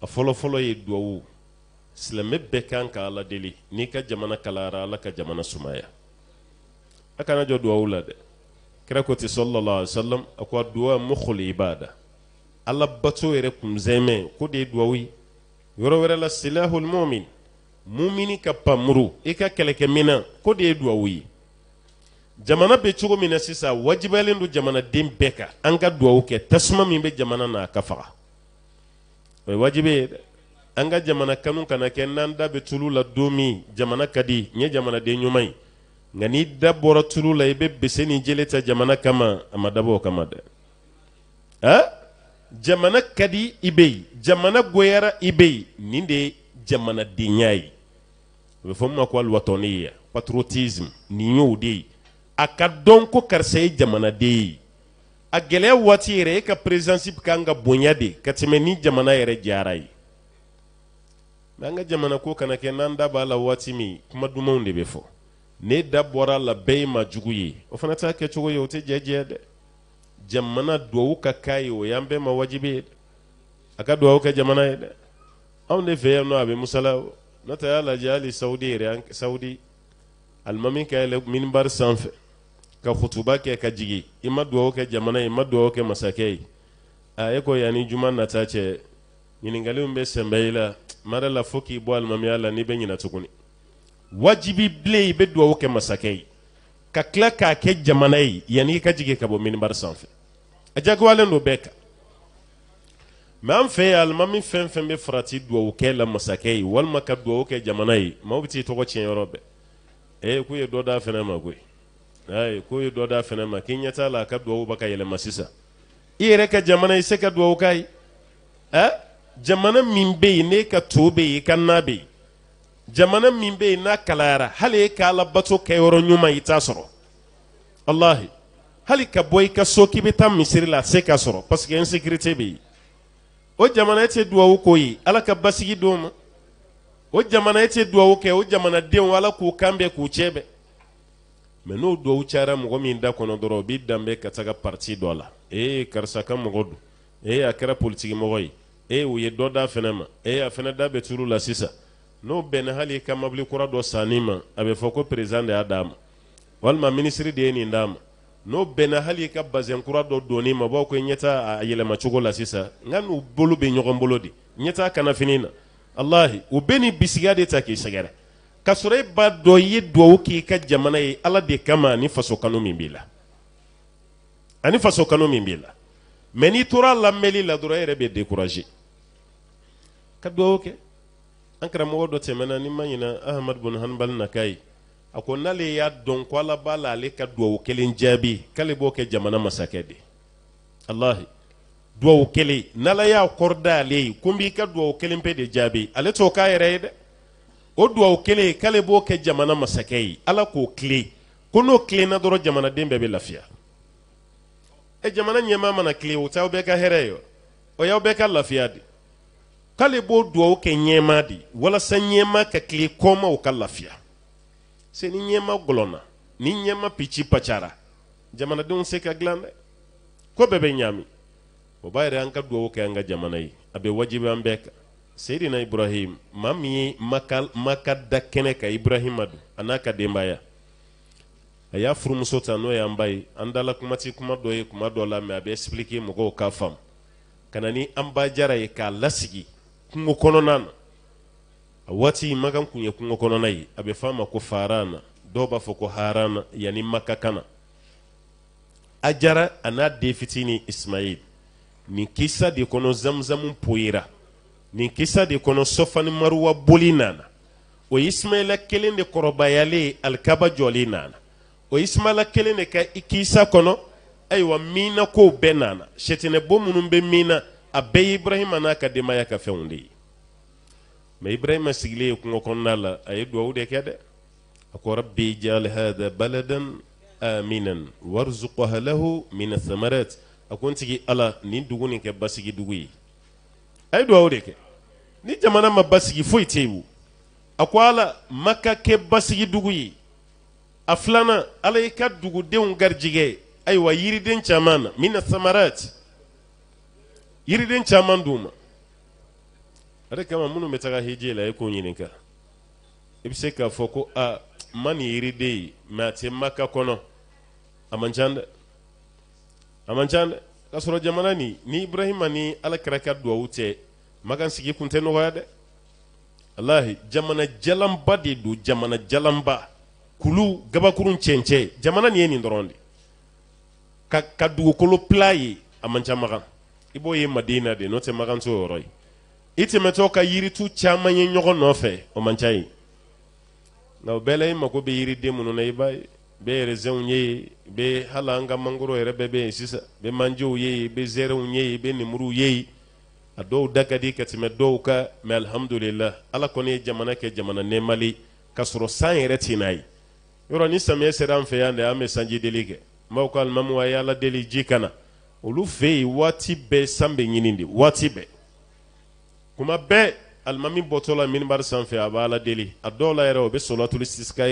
a fɔlɔfɔlɔ ye duwawu silamɛ bɛɛ kan ka ala deli n'i ka jamana kalayara ala ka jamana sumaya a kana jɔ duwawu la dɛ kira ko ten sallallahu alaihi wasallam a ko a duwa mukhli ibada ala bato yɛrɛ kun zɛmɛ ko de ye duwawu ye yɔrɔ wɛrɛ la silahul mu'min mumini ka pamuru i ka kɛlɛkɛmina ko de ye duwawu ye jamana be cogo min na sisan wajibiyalen don jamanaden bɛɛ kan an ka dugawu kɛ tasuma min bɛ jamana na a ka faga o ye wajibi ye dɛ an ka jamana kanu kana kɛ n'an da bɛ tulu la don min jamana ka di n ye jamanaden ɲuman ye nka n'i da bɔra tulu la i bɛ bese ni jele ta jamana kama a ma dabɔ kama dɛ ha jamana ka di i bɛ yen jamana goyara i bɛ yen nin de ye jamanadenya ye o bɛ fɔ min ma ko aluwatɔni ye patriotisme nin y'o de ye a ka dɔn ko karisa ye jamanaden ye a gɛlɛya waati yɛrɛ e ka perezansi bɛ kan ka bonya de ka tɛmɛ ni jamana yɛrɛ jara ye an ka jamana ko kana kɛ n'an da b'a la waati min kuma dumanw de bɛ fɔ ne da bɔra la bɛɛ ye ma jugu ye o fana t'a kɛcogo ye o tɛ jɛ dɛ jamana duwawu ka k'a ye o y'an bɛɛ ma wajibi ye a ka duwawu kɛ jamana ye dɛ anw de fɛ yan nɔ a bɛ musala n'o tɛ y'a lajɛ hali saudi yɛrɛ saudi alimami ka yɛlɛ minibari sanfɛ ka khutuba ke ka jigi ima ma ke jamana ima i ke duwawu kɛ masakɛ ye e ko yani juma nata cɛ ɲiningaliw bɛ sɛnbɛ i la mara la fo k'i bɔ alimamiya la n'i bɛ ɲina tuguni wajibi bilen i bɛ duwawu kɛ masakɛ ye ka tila k'a kɛ jamana yi yani i ka jigi ka bɔ minibari sanfɛ a jagoyalen don bɛɛ kan mɛ an fɛ yan alimami fɛn fɛn bɛ farati duwawu kɛ la masakɛ ye walima ka duwawu kɛ jamana yi maaw bɛ t'i tɔgɔ tiɲɛ yɔrɔ bɛɛ ee k'u ye dɔ d'a fɛnɛ ma koyi ayi k'o ye dɔ d'a fana ma k'i ɲɛ t'a la a ka duwawu ba ka yɛlɛma sisan i yɛrɛ ka jamana i se ka duwawu k'a ye ɛ jamana min bɛ yen n'e ka to bɛ yen i ka na bɛ yen jamana min bɛ yen n'a kalayara hali e ka alabato kɛyɔrɔ ɲuman i t'a sɔrɔ alahi hali ka bɔ i ka so k'i bɛ taa misiri la a se ka sɔrɔ parce insécurité bɛ yen o jamana e tɛ duwawu k'o ye ala ka basigi di o ma o jamana e tɛ duwawu kɛ o jamanadenw ala k'u kan bɛn k'u cɛ bɛn mɛ n'o duwawu cayara mɔgɔ min da kɔnɔ dɔrɔn o b'i danbe ka taga pariti dɔ la ee karisa ka mɔgɔ don ee a kɛra politikimɔgɔ ye ee u ye dɔ da fɛnɛ ma ee a fɛnɛ da bɛ turu la sisan n'o bɛnna hali i ka mobili kura dɔ sanni ma a bɛ fɔ ko perezan de y'a d'a ma walima minisiri de ye nin d'a ma n'o bɛnna hali i ka bazɛn kura dɔ donni ma b'aw ko ɲɛta a yɛlɛmacogo la sisan nka n'u bolo bɛ ɲɔgɔn bolo de ɲɛta kana fini na alahi u bɛ nin bisigiya de ta k'i sɛgɛrɛ k'a sɔrɔ e b'a dɔn i ye duwawu k'i ka jamana ye ala de kama ani faso kanu min b'i la ani faso kanu min b'i la mɛ n'i tora a la dɔrɔn e yɛrɛ bɛ découragé ka duwawu kɛ an karamɔgɔ dɔ tɛmɛna ni ma ɲina ahamadu bun hanbal na k'a ye a ko n'ale y'a dɔn ko ala b'a la ale ka duwawu kelen jaabi k'ale b'o kɛ jamana masakɛ de alahi duwawu kelen n'ala y'a kɔrɔ da ale ye ko n b'i ka duwawu kelen pe de jaabi ale t'o k'a yɛrɛ ye dɛ E o duwawu kelen k'ale b'o kɛ jamana masakɛ ye ala k'o tile ko n'o tilenna dɔrɔn jamanaden bɛɛ bɛ lafiya e jamana ɲɛmaa mana tile o t'aw bɛɛ ka hɛrɛ ye o y'aw bɛɛ ka lafiya de k'ale b'o duwawu kɛ ɲɛmaa de walasa ɲɛmaa ka tile o ka lafiya se ni ɲɛma gɔlɔnna ni ɲɛma pici pacara jamanadenw se ka dilan dɛ ko bɛɛ bɛ ɲaami o b'a yɛrɛ an ka duwawu kɛ an ka jamana ye a bɛ wajibi an bɛɛ kan seyidina ibrahim ma min ye maka, maka da kɛnɛ ka ibrahima don a n'a ka denbaya a y'a furumuso ta n'o y'an ba ye an dala kuma kuma dɔ ye kuma dɔ la mɛ a bɛ expliquer mɔgɔw k'a faamu ka na ni an ba jara ye k'a lasigi kungo kɔnɔna na a waati makan kun ye kungo kɔnɔna ye a bɛ f'a ma ko farana dɔw b'a fɔ ko harana yani maka kana a jara a n'a den fitinin ismail nin kisa de kɔnɔ zamuzamu poyera nin kisa de kɔnɔ sɔfani maruwa boli nana o ismaila kelen de kɔrɔbayalen alikaba jɔlen nana o ismaila kelen de ka kisa kɔnɔ ayiwa miina kow bɛɛ nana sɛtinɛbo minnu bɛ miina a bɛɛ ye ibrahima n'a ka denbaya ka fɛnw de ye mɛ ibrahima sigilen ye kungo kɔnɔna la a ye duwawu de kɛ dɛ a ko rabbi jal hada baladan aminan warzuqaha lahu min athamarat a ko n tigi ala nin dugu nin kɛ basigi dugu ye a ye duwawu de kɛ ni jamana ma basigi foyi tɛ yen a ko ala ma ka kɛ basigi dugu ye a filanan ala y'i ka dugudenw garijigɛ ayiwa yiriden caman na min na samarati yiriden caman d'u ma ale kama minnu bɛ taga hiji la i k'o ɲininka i bɛ se k'a fɔ ko a ma nin yiriden ye mɛ a tɛ maka kɔnɔ a man can dɛ a man can dɛ k'a jamana nin ni ibrahima ni alakira ka duwawu tɛ magan sigi kun tɛ nɔgɔya dɛ alahi jamana jalanba de don jamana jalanba kulu gabakurun cɛncɛ jamana ni ye nin dɔrɔn de ka, ka dugukolo pila ye a man ca magan i b'o ye maden de n'o tɛ magan t'o yɔrɔ ye i tɛmɛtɔ ka yiritu caman ye ɲɔgɔn nɔfɛ o man ye nka o bɛɛ la i mago bɛ yiriden minnu na i b'a ye bɛ yɛrɛzɛnw ye yen bɛ hali an ka mangoro yɛrɛ bɛɛ bɛ yen sisan bɛ manjew ye yen bɛ zɛrɛnw ye yen bɛ nemuruw ye yen a dagadi da ka di ka tɛmɛ alhamdulillah ala kɔni jamana ke jamana nɛmali ka sɔrɔ san reti nay yoro ni samiyɛ sera an fɛ yan de sanji deli kɛ n b'aw ka alimamu a ye ala deli ji ka na wati be yen waati bɛɛ san bɛ ɲini de waati bɛɛ a deli a dɔw la yɛrɛ o bɛ sɔlatuli siska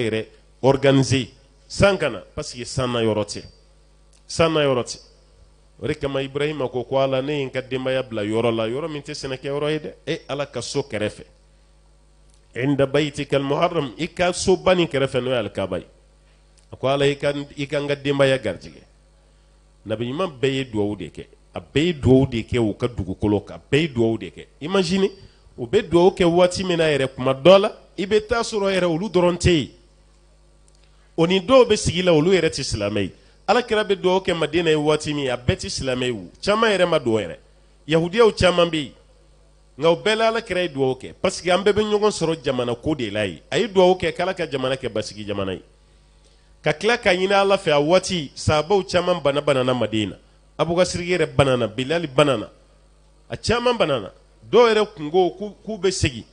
organiser san parce que san yoroti sanna yoroti o de kama ibrahima ko ko ala ne ye n ka denbaya bila yɔrɔ la yɔrɔ min tɛ sɛnɛkɛyɔrɔ ye dɛ e ala ka so kɛrɛfɛ inda baitika almuharram i ka soba nin kɛrɛfɛ n'o ye alikaba ye a ko ala i ka n ka denbaya garijigɛ nabiɲuman bɛɛ ye duwawu de kɛ a bɛɛ ye duwawu de kɛ u ka dugukolo kan bɛɛ ye duwawu de kɛ imagine o bɛ duwawu kɛ waati min na yɛrɛ kuma dɔ la i bɛ taa sɔrɔ yɛrɛ olu dɔrɔn tɛ yen o ni dɔw bɛ sigi la olu yɛrɛ tɛ silamɛ ye ala alakira bɛ dugawu kɛ madina ye waati min a bɛɛ ti silamɛ ye caman yɛrɛ ma dugawu yɛrɛ yahudiyaw caman bɛ yen nka o bɛɛ la alakira ye dugawu kɛ que an bɛɛ bɛ ɲɔgɔn sɔrɔ jamana ko de la yen a ye dugawu kɛ k'ala ka jamana kɛ basigi jamana ye ka tila ka ɲini ala fɛ a waati sahabaw caman bana banana madina abu abukasiriki yɛrɛ banana bilali banana a caman banana dɔw yɛrɛ kungo k'u bɛ segin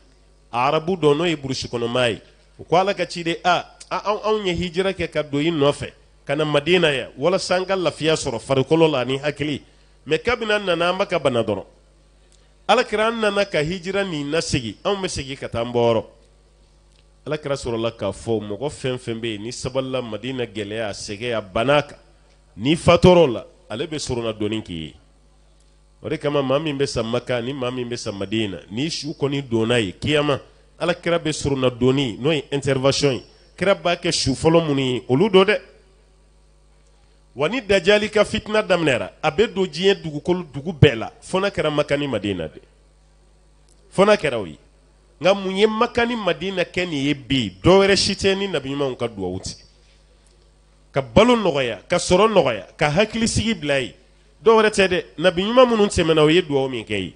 arabu dɔ n'o ye burusi kɔnɔmaa ye u ko ala ka ci de a anw ye hijira kɛ ka don i nɔfɛ kana madina ya wala sanga la lafiya farikolo la ni hakili me kabina na na maka bana dɔrɔn alakira na ka hijira ni nasigi anw mesigi segin ka taa an bɔyɔrɔ la k'a fo mɔgɔ fɛn fem bɛ ni sabalila madina ya sege ya banaka n'i fatorola la ale bɛ surunna dɔɔni k'i ore kama mami be sa maka ni mami be sa madina ni su kɔni donai ye kiyama alakira be surunna na doni noy intervention kira b'a kɛ su fɔlɔ wa ni dajali ka fitina daminɛra a bɛ don diɲɛ dugukolo dugu bɛɛ la fo n'a kɛra maka madina de fona n'a kɛra o ye nka mun ye maka madina kɛ nin ye bi dɔwɛrɛ si tɛ ni nabiɲumanw ka duwawu tɛ ka balo nɔgɔya ka sɔrɔ nɔgɔya ka hakilisigi bila ye dɔwɛrɛ tɛ dɛ nabiɲuman minnu tɛmɛna o ye duwawu min kɛ ye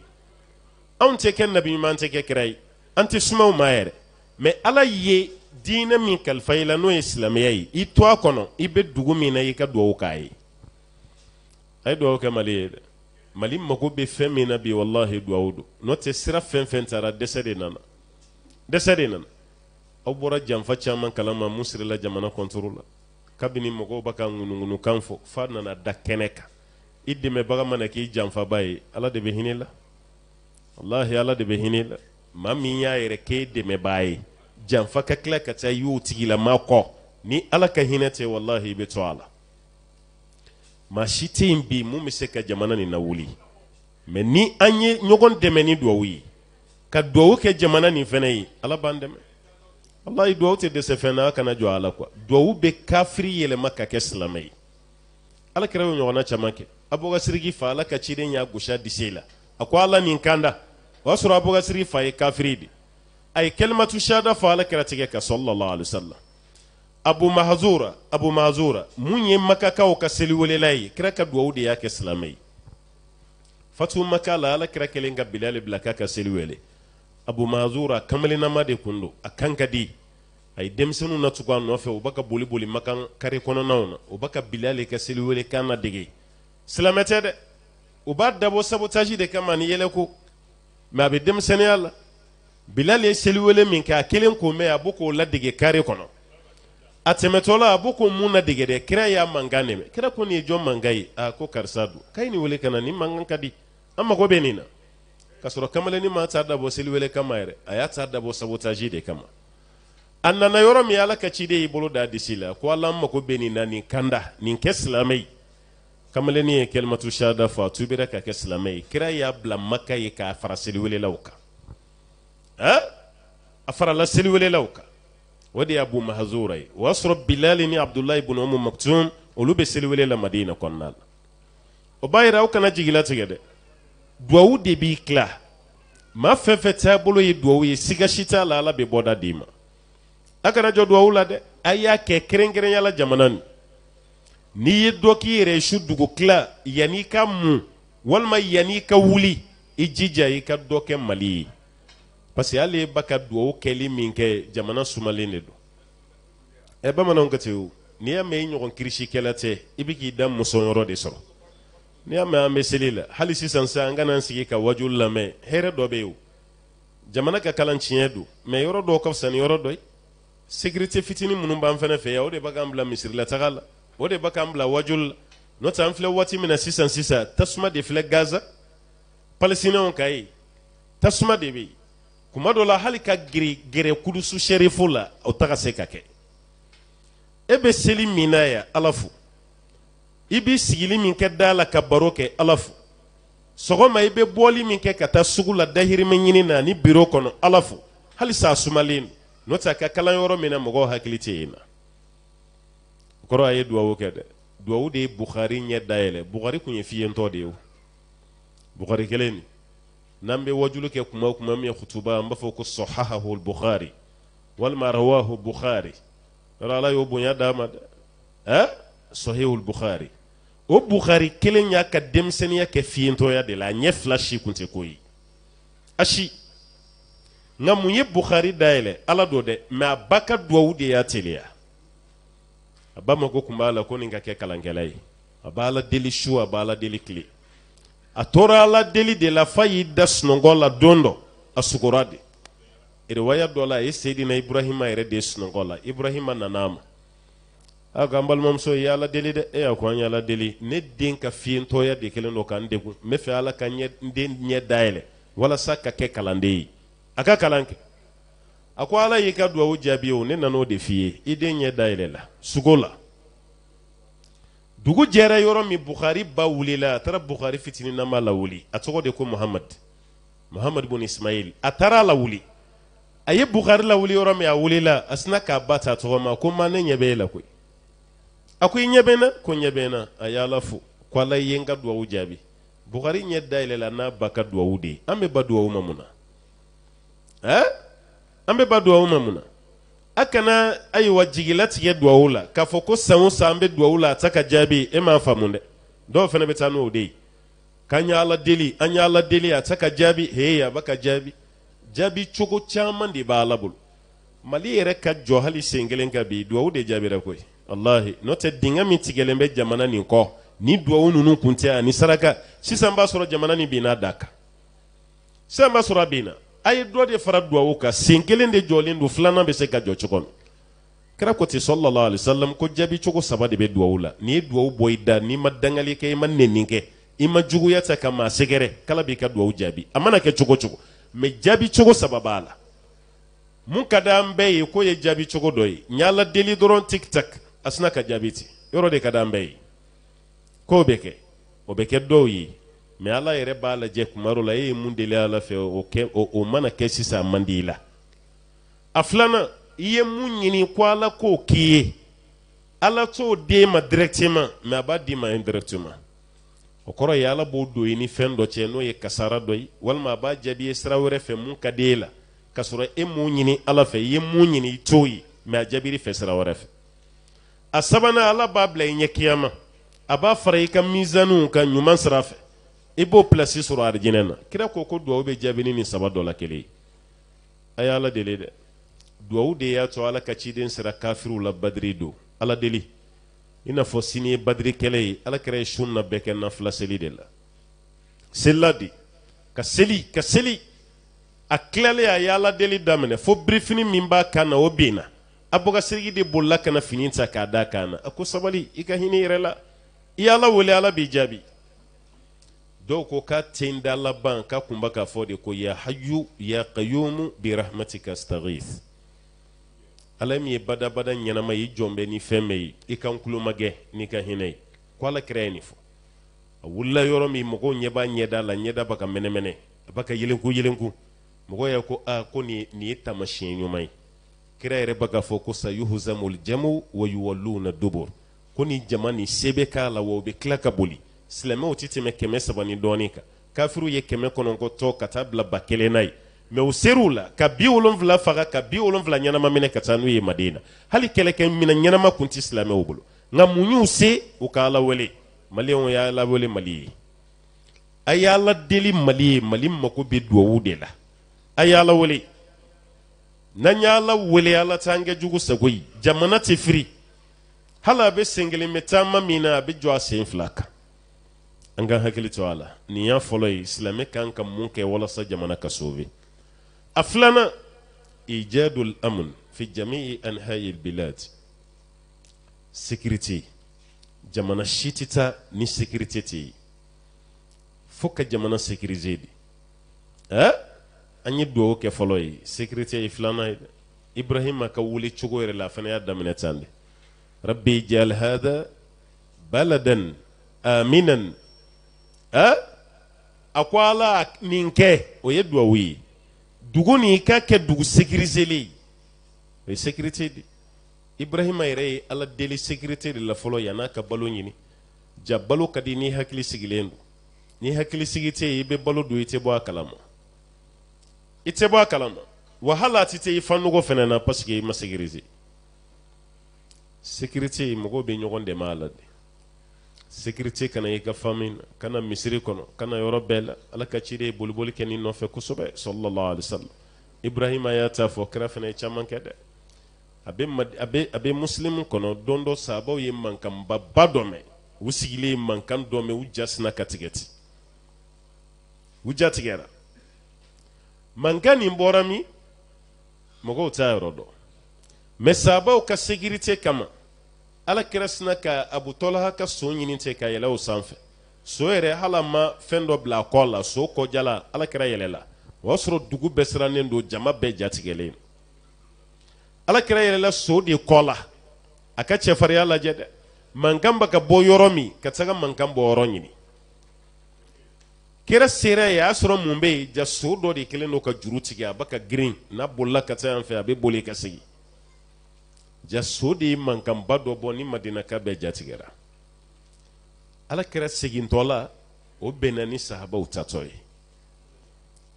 anw tɛ kɛ nabiɲuman tɛ kɛ kira ye an tɛ sumaw ma yɛrɛ mɛ ala ye diinɛ min kalifa i la n'o ye silamɛya ye i to a kɔnɔ i bɛ dugu min na i ka duwawu k'a ye a ye duwawu kɛ mali ye dɛ mali mago bɛ fɛn min na bi walahi duwawu don n'o tɛ sira fɛn fɛn taara dɛsɛ de nana dɛsɛ de nana aw bɔra janfa caman kalama mun sirila jamana kɔntoro la kabini mɔgɔw bɛ ka ŋunuŋunu kan fɔ f'a nana da kɛnɛ kan i dɛmɛbaga mana k'i janfaba ye ala de bɛ hinɛ i la walahi ala de bɛ hinɛ i la maa min y'a yɛrɛ k'e dɛmɛbaa ye janfa ka tila ka taa y'o tigilama kɔ ni ala ka hinɛ tɛ walahi i bɛ to a la maa si tɛ yen bi mun bɛ se ka jamana nin lawuli mɛ ni an ye ɲɔgɔn dɛmɛ ni duwawu ye ka duwawu kɛ jamana nin fana ye ala b'an dɛmɛ walahi duwawu tɛ dɛsɛ fɛn na a kana jɔ a la kuwa duwawu bɛ kafiri yɛlɛma ka kɛ silamɛ ye ala kɛra o ɲɔgɔnna caman kɛ abubakar fa ala ka ciden y'a gosi a disi la a ko ala nin kanda o y'a sɔrɔ abubakar fa ye kafiri de ay kalimatu shahada fɔ alakira tigɛ ka sallallahu alaihi wasallam abu mahzura abu mahzura mun ye makakaw ka seli welela ye kira ka duwawu de y'a kɛ silamɛ ye fatu maka la alakira kelen ka bilali bila k'a ka seli wele abu mahzura kamalennama de kun do a kan ka di a ye denmisɛnninw na tugu a nɔfɛ u b'a ka boli boli makan kare kɔnɔnaw na u b'a ka bilali ka seli wele kan na dege silamɛ tɛ dɛ u b'a dabɔ sabotage de kama ni yɛlɛko mɛ a bɛ denmisɛnninya la bilal ye seliwele min kɛ a kelen k'o mɛn a b'o k'o ladege kare kɔnɔ a tɛmɛtɔ la a b'o k'o mun ladege dɛ kira y'a mankan de mɛn kira ko nin ye jɔn mankan ye a ko karisa dun k'a ye nin wele ka na nin mankan ka di an mago bɛ nin na k'a sɔrɔ kamalennin m'a ta dabɔ seliwele kama yɛrɛ a y'a ta dabɔ sabotage de kama a nana yɔrɔ min ala ka ciden y'i bolo da a disi la ko ala an mago bɛ nin na nin kanda nin kɛ silamɛ ye kamalennin ye kɛlɛmatu shada fɔ a tubira ka kɛ silamɛ ye kira y'a bila maka ye k'a fara seliwelelaw kan أفر الله سلي ولا ودي أبو مهزوري وأسرب بلال ني عبد الله بن أم مكتوم ولو بسلي ولا لمدينة كنال وبايرا وكنا جيلات كده دواو دي بي كلا ما ففتا بلو يدواو يسيغا شتا لالا ببودا ديما أكنا جو دواو لده أيا كيكرين كرين يالا جمانان n'i ye dɔ k'i yɛrɛ ye su dugukila yan'i ka mun walima yan'i ka wuli i jija i ka dɔ kɛ mali ye parce que hali e ba ka duwawu kɛli min kɛ jamana sumalen de don ɛ bamananw ka ten n'i y'a mɛn i ɲɔgɔn kirisikɛla tɛ i bɛ k'i da musɔnyɔrɔ de sɔrɔ n'i y'a mɛn an bɛ seli la hali sisan sa an kana sigi ka waju lamɛn hɛrɛ dɔ bɛ yen o jamana ka kalan tiɲɛ don mɛ yɔrɔ dɔw ka fisa ni yɔrɔ dɔ ye sécurité fitinin minnu b'an fana fɛ yan o de b'a k'an bila misirilataga la o de b'a k'an bila waju la n'o tɛ an filɛ waati min na sisan sisan tasuma de filɛ gaza palestiniyɛnw ka yen tasuma de bɛ yen kuma dɔ la hali ka gere gɛrɛ kurusu sɛrifo la o ta ka se ka kɛ e bɛ seli min na yan ala fo i bɛ sigili min kɛ da la ka baro kɛ ala fo sɔgɔma i bɛ bɔli min kɛ ka taa sugu la dahirimɛ ɲini na ni biro kɔnɔ ala fo halisa a sumalen n'o tɛ a ka kalan yɔrɔ min na mɔgɔw hakili tɛ yen na o kɔrɔ a ye duwawu kɛ dɛ duwawu de ye bukari ɲɛ dayɛlɛ bukari tun ye fiyentɔ de ye o bukari kelen nin n'an bɛ wajulu kɛ kuma o kuma min ye kutuba an b'a fɔ ko sɔhahahu bukhari walima rawahu bukhari yɔrɔ ala y'o bonya d'a ma dɛ ɛ sɔhihul bukhari o bukhari kelen y'a ka denmisɛnniya kɛ fiyentɔya de la a ɲɛ fila si kun tɛ ko ye a si nka mun ye bukhari dayɛlɛ ala do dɛ mɛ a ba ka duwawu de y'a teliya a ba mako kun b'a la ko nin ka kɛ kalankɛla ye a b'a la deli su a b'a la deli tile a tora ala deli de la fa y'i da sunɔgɔ la don dɔ a sugora de riwaya dɔ la a ye seyidina ibrahima yɛrɛ de sunɔgɔ la ibrahima nana a ma e a ko an balimamuso i ye ala deli dɛ e y'a ko an ye ala deli ne den ka fiyentɔya de kɛlen don ka n degun n bɛ fɛ ala ka n den ɲɛ dayɛlɛ walasa ka kɛ kalanden ye a ka kalan kɛ a ko ala y'i ka duwawu jaabi o ne nana o de f'i ye i den ɲɛ dayɛlɛ la sugo la dugu jɛra yɔrɔ min bukhari ba wulila a taara bukhari fitininama lawuli a tɔgɔ de ko muhammad muhammad bun ismail a taara wuli a ye bukhari wuli yɔrɔ min a wulila a sina k'a ba ta tɔgɔ ma ko ma ne ɲɛ bɛ e la koyi a ko i ɲɛ bɛ na ko ɲɛ bɛ na a y'ala fo ko ala ye n ka duwawu jaabi bukhari ɲɛ dayɛlɛla n'a ba ka duwawu de ye an bɛ ba duwawu ma mun na an bɛ ba duwawu ma mun na a kana ayiwa jigilatigɛ duwawu la k'a fɔ ko san o san an bɛ duwawu la a ta ka jaabi e m'a faamu dɛ dɔw fana bɛ taa n'o de ye k'an ye ala deli an ye ala deli a ta ka jaabi hee a ba ka jaabi jaabi cogo caman de b'a ala bolo mali yɛrɛ ka jɔ hali sen kelen ka bi duwawu de jaabira koyi walahi n'o tɛ dingɛ min tigɛlen bɛ jamana nin kɔ ni duwawu ninnu kun tɛ ani saraka sisan b'a sɔrɔ jamana nin binna a da kan sisan b'a sɔrɔ a binna a ye dɔ de fara duwawu kan sen kelen de jɔlen don filanan bɛ se ka jɔ cogo min kira ko ten sɔlɔlɔ alisalam ko jaabi cogo saba de bɛ duwawu la n'i ye duwawu bɔ i da n'i ma dangali kɛ i ma nɛni kɛ i ma juguya ta ka maa sɛgɛrɛ kala b'i ka duwawu jaabi a mana kɛ cogo cogo mɛ jaabi cogo saba b'a la mun ka di bɛɛ ye k'o ye jaabi cogo dɔ ye ɲala deli dɔrɔn tik tak a sina ka jaabi ten yɔrɔ de ka di an bɛɛ ye k'o bɛ kɛ o bɛ kɛ dɔw ye mɛ ala yɛrɛ b'a lajɛ kuma la e ye mun deli ala fɛ o mana kɛ sisan a man di i la a filanan i ye mun ɲini ko ala k'o k'i ye ala t'o d'e ma directement mɛ a b'a d'i ma indirectement o kɔrɔ ye ala b'o don i ni fɛn dɔ cɛ n'o ye kasara dɔ ye walima a b'a jaabi ye sira wɛrɛ fɛ mun ka d'e la k'a sɔrɔ e m'o ɲini ala fɛ i ye mun ɲini i t'o ye mɛ a jaabiri fɛ sira wɛrɛ fɛ a sabanan ala b'a bila i ɲɛ kiyama a b'a fara i ka mizaniw kan ɲuman sira fɛ i b'o pilasi sɔrɔ arijinɛ na kira ko ko duwawu bɛ jaabi ni nin saba dɔ la kelen a ye ala deli dɛ duwawu de y'a to ala ka ciden sera kafiriw la badiri don ala deli i n'a fɔ sini ye badiri kɛlɛ ye ala kɛra ye sun na bɛɛ kɛ nafila seli de la selila de ka seli ka seli a tilalen a ye ala deli daminɛ fo birifini min b'a kan na o ben na abubakasiriki de bolila ka na fini ta k'a d'a kan na a ko sabali i ka hinɛ i yɛrɛ la i ye ala wele ala b'i jaabi dɔw ko k'a tɛ n da laban k'a kun k'a fɔ de ko ya hayu ya qayumu bi rahmatika astaghith ala min ye badabada ɲɛnama ye i jɔn bɛ ni fɛn bɛɛ ye i ka n n'i ka hinɛ ye ko ala kira ye nin fɔ a wulila yɔrɔ min mɔgɔw ɲɛ b'a ɲɛda la ɲɛda b'a ka mɛnɛmɛnɛ a b'a ka yelenku yelenku mɔgɔw y'a ko a ko nin nin ye taamasiyɛn ɲuman ye kira yɛrɛ b'a k'a fɔ ko sayuhuzamul jamu wa yuwalluna dubur ko nin jama nin se bɛ k'a la wa u bɛ tila ka boli silamɛw tɛ tɛmɛ kɛmɛ saba ni dɔɔni kan kafiriw ye kɛmɛ kɔnɔntɔn ka taa bila ba kelen na ye mɛ u ser'u la ka bi wolonfila faga ka bi wolonfila ɲɛnama minɛ ka taa n'u ye maden na hali kɛlɛkɛ minɛ ɲɛnama tun tɛ silamɛw bolo nka mun y'u se u ka ala wele maliyɛnw y'a ala wele mali ye a y'ala deli mali ye mali mako bɛ duwawu de la a y'ala wele n'an y'ala wele ala t'an kɛ jugu sago ye jamana tɛ firi hali a bɛ sen kelen bɛ taama min na a bɛ jɔ a sen fila kan an ka hakili to a la nin y'a fɔlɔ ye silamɛ kan ka mun kɛ walasa jamana ka sauver a filanan ijadul amn fi jami'i anhayi bilad sécurité jamana si tɛ taa ni sécurité tɛ yen fo ka jamana sécuriser de eh? an ye duwawu kɛ fɔlɔ ye sécurité ye filanan ye dɛ ibrahima ka wuli cogo yɛrɛ la a fana y'a daminɛ tan de rabbi jal hada baladan aminan eh? a ko ala nin dugu nin ka dugu sécurisele ye sécurité de ibrahima yɛrɛ ye ala deli sécurité de la fɔlɔ yan'a ka balo ɲini ja balo ka di ni hakili sigilen don ni hakili sigi tɛ i bɛ balo don i tɛ bɔ a kalama i tɛ bɔ a kalama wa hali a tɛ tɛ i fa nɔgɔ fana na parce que i ma sécurisé sécurité mɔgɔw bɛ ɲɔgɔn dɛmɛ a la de sécurité kana i ka fami na kana misiri kɔnɔ kana yɔrɔ bɛɛ la ala ka cire boliboli kɛ ni nɔfɛ kosɛbɛ sallallahu alaihi wasallam ibrahima y'a ta fɔ kira fana ye caman kɛ dɛ a bɛ a bɛ a bɛ muslimu kɔnɔ don dɔ sahabaw ye mankanba ba dɔ mɛn u sigilen ye mankan dɔ mɛn u ja sina ka tigɛ ten u ja tigɛra mankan nin bɔra min mɔgɔw t'a yɔrɔ dɔn mɛ sahabaw ka sécurité kama ala kɛra sina ka abu abutɔlaha ka so ɲini ten ka yɛlɛ o sanfɛ so yɛrɛ hali a ma fɛn dɔ bila a kɔ la so kɔjala ala kɛra yɛlɛ la o y'a sɔrɔ dugu bɛɛ sirannen don jama bɛɛ jatigɛlen ala kɛra yɛlɛla so de kɔ la a ka cɛfariya lajɛ dɛ mankan ba ka bɔ yɔrɔ min ka taga mankan bɔ yɔrɔ ɲini kɛra sera ye y'a sɔrɔ mun bɛ yen ja so dɔ de kɛlen don ka juru tigɛ a ba ka girin n'a bolila ka taa yan fɛ a bɛ boli ka segin ja so de ye mankanba dɔ bɔ ni madinaka bɛɛ jatigɛra ala kɛra segintɔla o bɛnna ni sahabaw tatɔ ye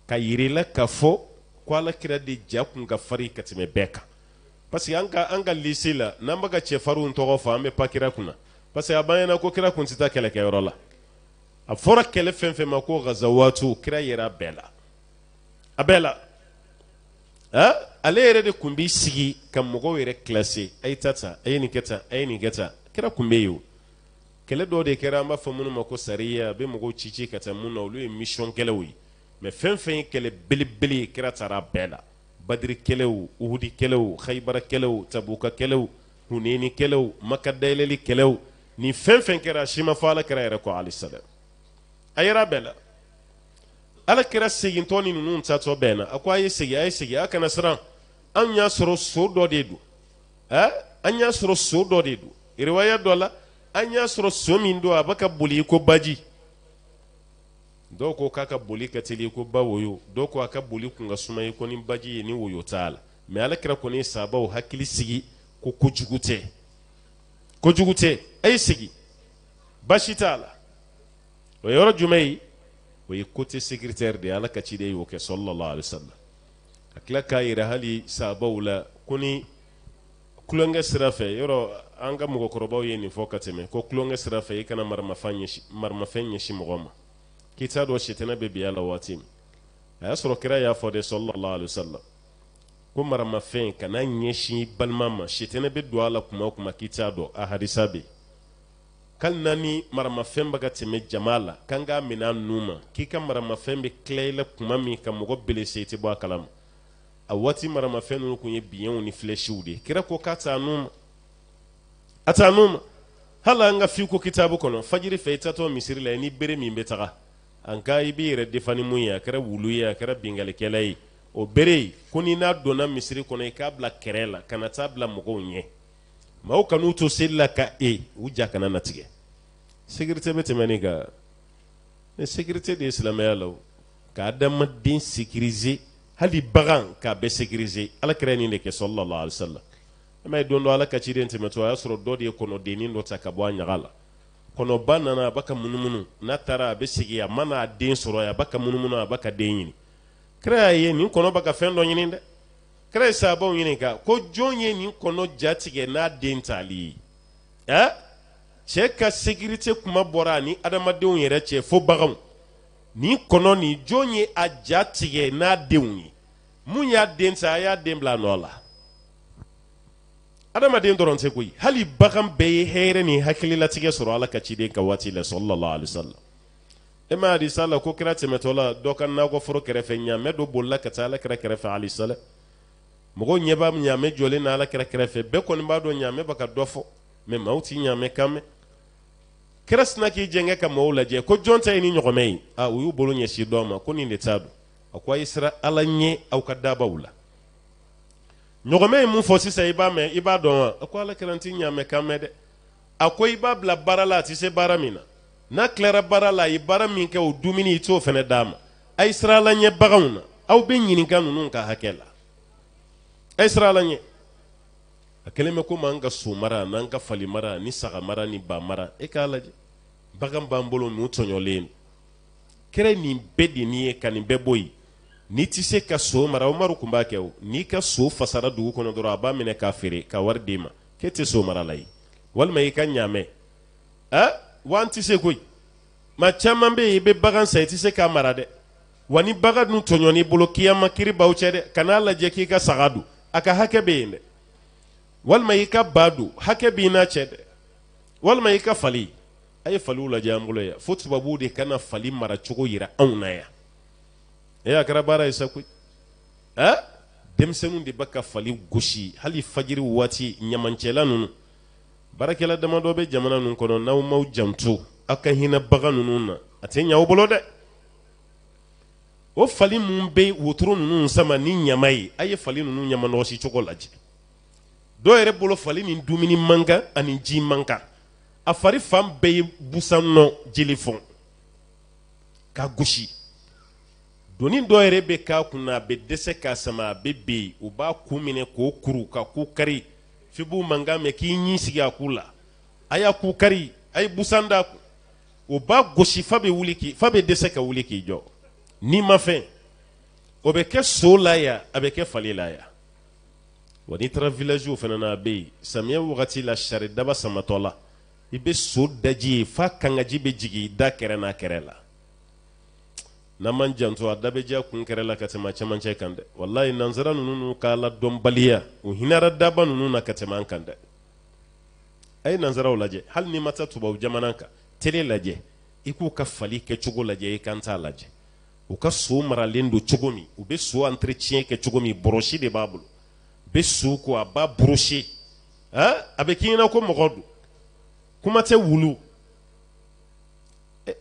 ka yirila k'a fɔ ko ala kɛra de ja kun ka fari ka tɛmɛ bɛɛ kan parce que an ka an ka lise la n'an bɛ ka cɛfarinw tɔgɔ fɔ an bɛ pa kira kunna parce que a b'an ɲɛna ko kira kun tɛ taa kɛlɛkɛyɔrɔ la a fɔra kɛlɛ fɛn fɛn ma ko gazawaatu kira yɛrɛ a bɛɛ la a bɛɛ la ale yɛrɛ de kun b'i sigi ka mɔgɔw yɛrɛ kilase a ye ta tan a ye nin kɛ tan a ye nin kɛ tan kɛra kun ye o kɛlɛ dɔ de kɛra an b'a fɔ minnu ma ko sariya a bɛ mɔgɔw ci ci ka taa mun na olu ye misiyɔn kɛlɛw ye mɛ fɛn fɛn ye kɛlɛ belebele ye kɛra taara bɛɛ la badiri kɛlɛw uhudi kɛlɛw hayibara kɛlɛw tabuka kɛlɛw huneni kɛlɛw makadayɛlɛli kɛlɛw ni fɛn fɛn kɛra a si ma fɔ ala kɛra yɛrɛ kɔ halisa a bɛɛ la ala kɛra segintɔ ni ninnu tatɔ bɛnna a ko a ye segin a ye segin a kana siran an y'a sɔrɔ so dɔ de don ɛ an y'a sɔrɔ so dɔ de don riwaya dɔ la an y'a sɔrɔ so min don a bɛ ka boli i ko baji dɔw ko k'a ka boli ka teli i ko ba woyo dɔw ko a ka boli kun ka suma i ko ni baji ye ni woyo t'a la mɛ ala kɔni ye hakili sigi ko kojugu tɛ kojugu tɛ a ye segin baasi t'a la o yɔrɔ jumɛn ye وي كوتي سكرتير دي على كاتشي دي وكي صلى الله عليه وسلم اكلا كاي رهالي سابولا كوني كلونغا سرافة يرو انغا مغو كروباو يني فوكا تمي كو كلونغا سرافة يكنا مرما فانيشي مغوما كتاد وشتنا ببيا لواتيم ayasɔrɔ kira y'a fɔ de sɔlɔlɔ alusalam ko maramafɛn kana ɲɛsin balima ma sitɛnɛ bɛ don a la kuma o kuma k'i t'a dɔn a halisa bɛ yen hali nani ni maramafɛn bɛ ka tɛmɛ jama la kan k'a minɛ a k'i ka maramafɛn bɛ tila i kuma min ka mɔgɔ belese i tɛ bɔ a kalama a waati maramafɛn ninnu tun ye biyɛnw ni filɛsiw de kira ko k'a t'a numa ma a t'a nu ma hali an ka fiko kitaabu kɔnɔ fajiri fɛ i taatɔ misiri la ni bere min bɛ taga an ka i b'i yɛrɛ defa ni mun ye a kɛra wulu ye a kɛra bingalikɛla ye o bere ko n'i n'a donna misiri kɔnɔ i k'a bila kɛrɛ la kana taa bila mɔgɔw ɲɛ ma kanu to seli la ka e u ja kana natigɛ sécurité bɛ tɛmɛ nin kan ni sécurité de ye silamɛya la o ka adamaden sécurisé hali bagan k'a bɛɛ sécurisé ala ye nin de kɛ sɔlɔlɔ alisalila an b'a ye don dɔ ala ka ciden tɛmɛtɔ a y'a sɔrɔ dɔ e de ye kɔnɔdennin dɔ ta ka bɔ a ɲaga la kɔnɔba nana a b'a ka munumunu n'a taara a bɛ segin a ma n'a den sɔrɔ a b'a ka munumunu a b'a ka den ɲini kira y'a ye nin kɔnɔ b'a ka fɛn dɔ ɲini dɛ kira ye ɲininka ko jɔn ye nin kɔnɔ jatigɛ n'a den tali ye eh? cɛɛ ka sekirite kuma bɔra ani adamadenw yɛrɛ cɛ fo baganw nin kɔnɔ nin jɔn ye a ja n'a denw ye mun y'a den ta a y'a den bila a nɔ la adamaden dɔrɔn tɛ koyi hali bagan bɛɛ ye hɛrɛ ni hakililatigɛ sɔrɔ ala ka ciden ka waati la sɔlɔlɔ alisalam e ma hadisa ko kira tɛmɛtɔ la dɔ ka nakɔforo kɛrɛfɛ ɲaamɛ dɔ bolila ka taa ala kira kɛrɛfɛ alisalam mɔgɔw ɲɛ b'a ɲaamɛ jɔlen na alakira kɛra kɛrɛfɛ bɛɛ kɔni b'a dɔn ɲaamɛ ba ka dɔ fɔ mɛ maaw t'i ɲaamɛ kan mɛn kɛra sina k'i jɛngɛ ka mɔgɔw lajɛ ko jɔn ta ye ni ɲɔgɔnmɛ ye a u y'u bolo ɲɛsin dɔw ma ko nin de t'a dɔn a ko a ye sira ala ɲɛ aw ka daabaw la ɲɔgɔnmɛ ye mun fɔ sisan i b'a mɛn i b'a dɔn wa a ko ala kɛra n t'i ɲaamɛ kan mɛn dɛ a ko i b'a bila baara la a tɛ se baara min na n'a tilara baara la a ye baara min kɛ o dumuni i t'o fana d'a ma a ye sira ala ɲɛ baganw na aw bɛ ɲininka ninnu ka hakɛ la a ye sira ala ɲɛ a kelen bɛ komi an ka so mara n'an ka fali mara ni saga mara ni ba mara e k'a lajɛ bagan b'an bolo n'u tɔɲɔlen kɛra nin bɛɛ de ni ye e ka nin bɛɛ bɔ yen n'i tɛ se ka so mara umaru tun b'a kɛ o n'i ka so fasara dugu kɔnɔ dɔrɔn e a e b'a minɛ k'a feere ka wari d'e ma k'e tɛ so mara la yen walima i ka ɲaamɛ ɛ wa an tɛ se koyi maa caman bɛ yen i bɛ bagan san i tɛ se k'a mara dɛ wa ni bagan dun tɔɲɔ bolo k'i kiri b'aw cɛ dɛ kan'a lajɛ k'i ka saga don aka ka hakɛ bɛ yen dɛ walima i ka ba do hakɛ b'i n'a cɛ dɛ walima i ka fali a ye faliw lajɛ an bolo fo tubabuw de kana fali mara cogo yira anw na ya e a kɛra baara ye sa koyi ɛ denmisɛnninw de bɛ ka fali gosi hali fajiri waati ɲamacɛla nunu baarakɛla damadɔ bɛ jamana nun kɔnɔ n'aw m'aw janto aw ka hinɛ bagan ninnu na a tɛ aw bolo dɛ o fali mun bɛ wotoro ninnu sama ni ɲama ye a ye fali nunu ɲama nɔgɔsi cogo lajɛ dɔw yɛrɛ bolo fali ni dumuni man kan ani ji man kan a fari fan bɛɛ ye busan nɔ jeli fɔn ka gosi doni dɔ yɛrɛ bɛ k'a kunna a bɛ dɛsɛ k'a sama a bɛ ben u b'a kun minɛ k'o kuru ka ku kari f'i b'u mankan mɛn k'i ɲi sigi a ku la a y'a ku kari a ye busan d'a kun o b'a gosi f'a bɛ wuli k'i f'a bɛ dɛsɛ ka wuli k'i jɔ n'i ma fɛn o bɛ kɛ so la yan a bɛ kɛ fali la yan wa n'i taara villages fana na a bɛ yen samiyɛ wagati la sari daba samatɔ la i bɛ so daji ye f'a kangaji bɛ jigin da kɛrɛ n'a kɛrɛ la n'an man janto a da bɛ diya kun kɛrɛ la ka tɛmɛ a cɛmancɛ kan dɛ walayi nansara ninnu n'u ka ladɔnbaliya u hinɛra daba ninnu na ka tɛmɛ an kan dɛ a ye nansaraw lajɛ hali n'i ma taa tubabu jamana kan tele lajɛ i k'u ka fali kɛcogo lajɛ i kan t'a lajɛ u eh, ka so maralen don cogo min u bɛ so entretien kɛ cogo min bɔrɔsi de b'a bolo bɛ so ko a b'a brosse a bɛ k'i ko mɔgɔ don kuma tɛ wulu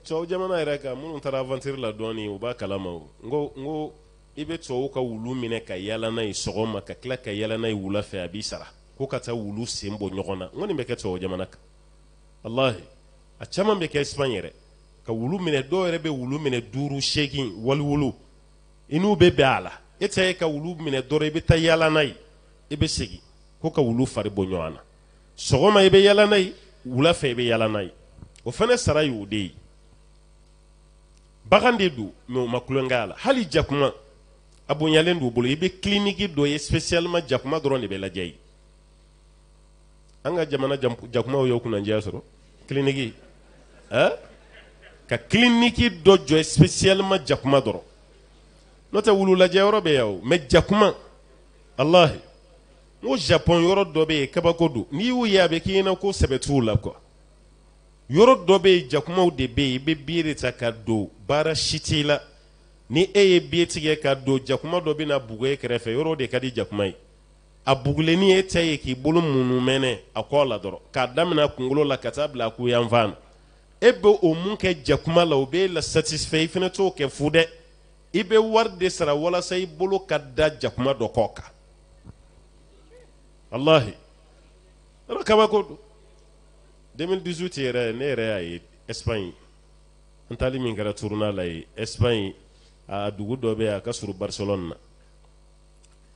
tubabu jamana yɛrɛ kan minnu taara aventure la dɔɔni u b'a kalama o n ko n ko i bɛ tubabu ka wulu minɛ ka yaala n'a ye sɔgɔma ka tila ka yaala n'a ye wula fɛ a b'i sara ko ka taa wulu sen bɔ ɲɔgɔn na n ko nin bɛ kɛ tubabu jamana kan walahi a caman bɛ kɛ Espagne yɛrɛ ka wulu minɛ dɔw yɛrɛ bɛ wulu minɛ duuru seegin wali wolo i n'u bɛ bɛn a la e tɛ ye ka wulu minɛ dɔrɔn i bɛ taa yaala n'a ye i bɛ segin ko ka wulu fari bɔ ɲɔgɔn na sɔgɔma i bɛ yaala n'a ye wula fɛ i bɛ yaala n'a ye o fana sara y'o de ye bagan de don mɛ o ma kulonkɛ a la hali jakuma a bonyalen don bolo i bɛ kiliniki dɔ ye spécialement jakuma dɔrɔn de bɛ lajɛ yen an ka jamana jakumaw y'o kunnandiya sɔrɔ kiliniki ɛɛ. ka kiliniki dɔ jɔ spécialement jakuma dɔrɔn n'o tɛ wulu lajɛ yɔrɔ bɛ yan o mɛ jakuma alahi n ko japon yɔrɔ dɔ bɛ yen kabako don n'i y'u ye a bɛ k'i ɲɛna ko sɛbɛ t'u la quoi yɔrɔ dɔ bɛ yen jakumaw de bɛ yen i bɛ biye de ta ka don baara si t'i la ni e ye biye tigɛ ka don jakuma dɔ bɛ na bugu e kɛrɛfɛ yɔrɔ de ka di jakuma ye a bugulenni e ta ye k'i bolo munumɛnɛ a kɔ la dɔrɔn k'a daminɛ kunkolo la ka taa bila a ko na e bɛ o mun kɛ jɛkuma la o b'e la satisfait i t'o kɛ fu dɛ i be wari de sara walasa i bolo ka da jakuma dɔ kɔ kan walahi yɔrɔ kabako 2018 yɛrɛ ne yɛrɛ y'a ye espagne n taali min kɛra turuna la ye espagne a dugu dɔ bɛ yen a ka surun barcelone na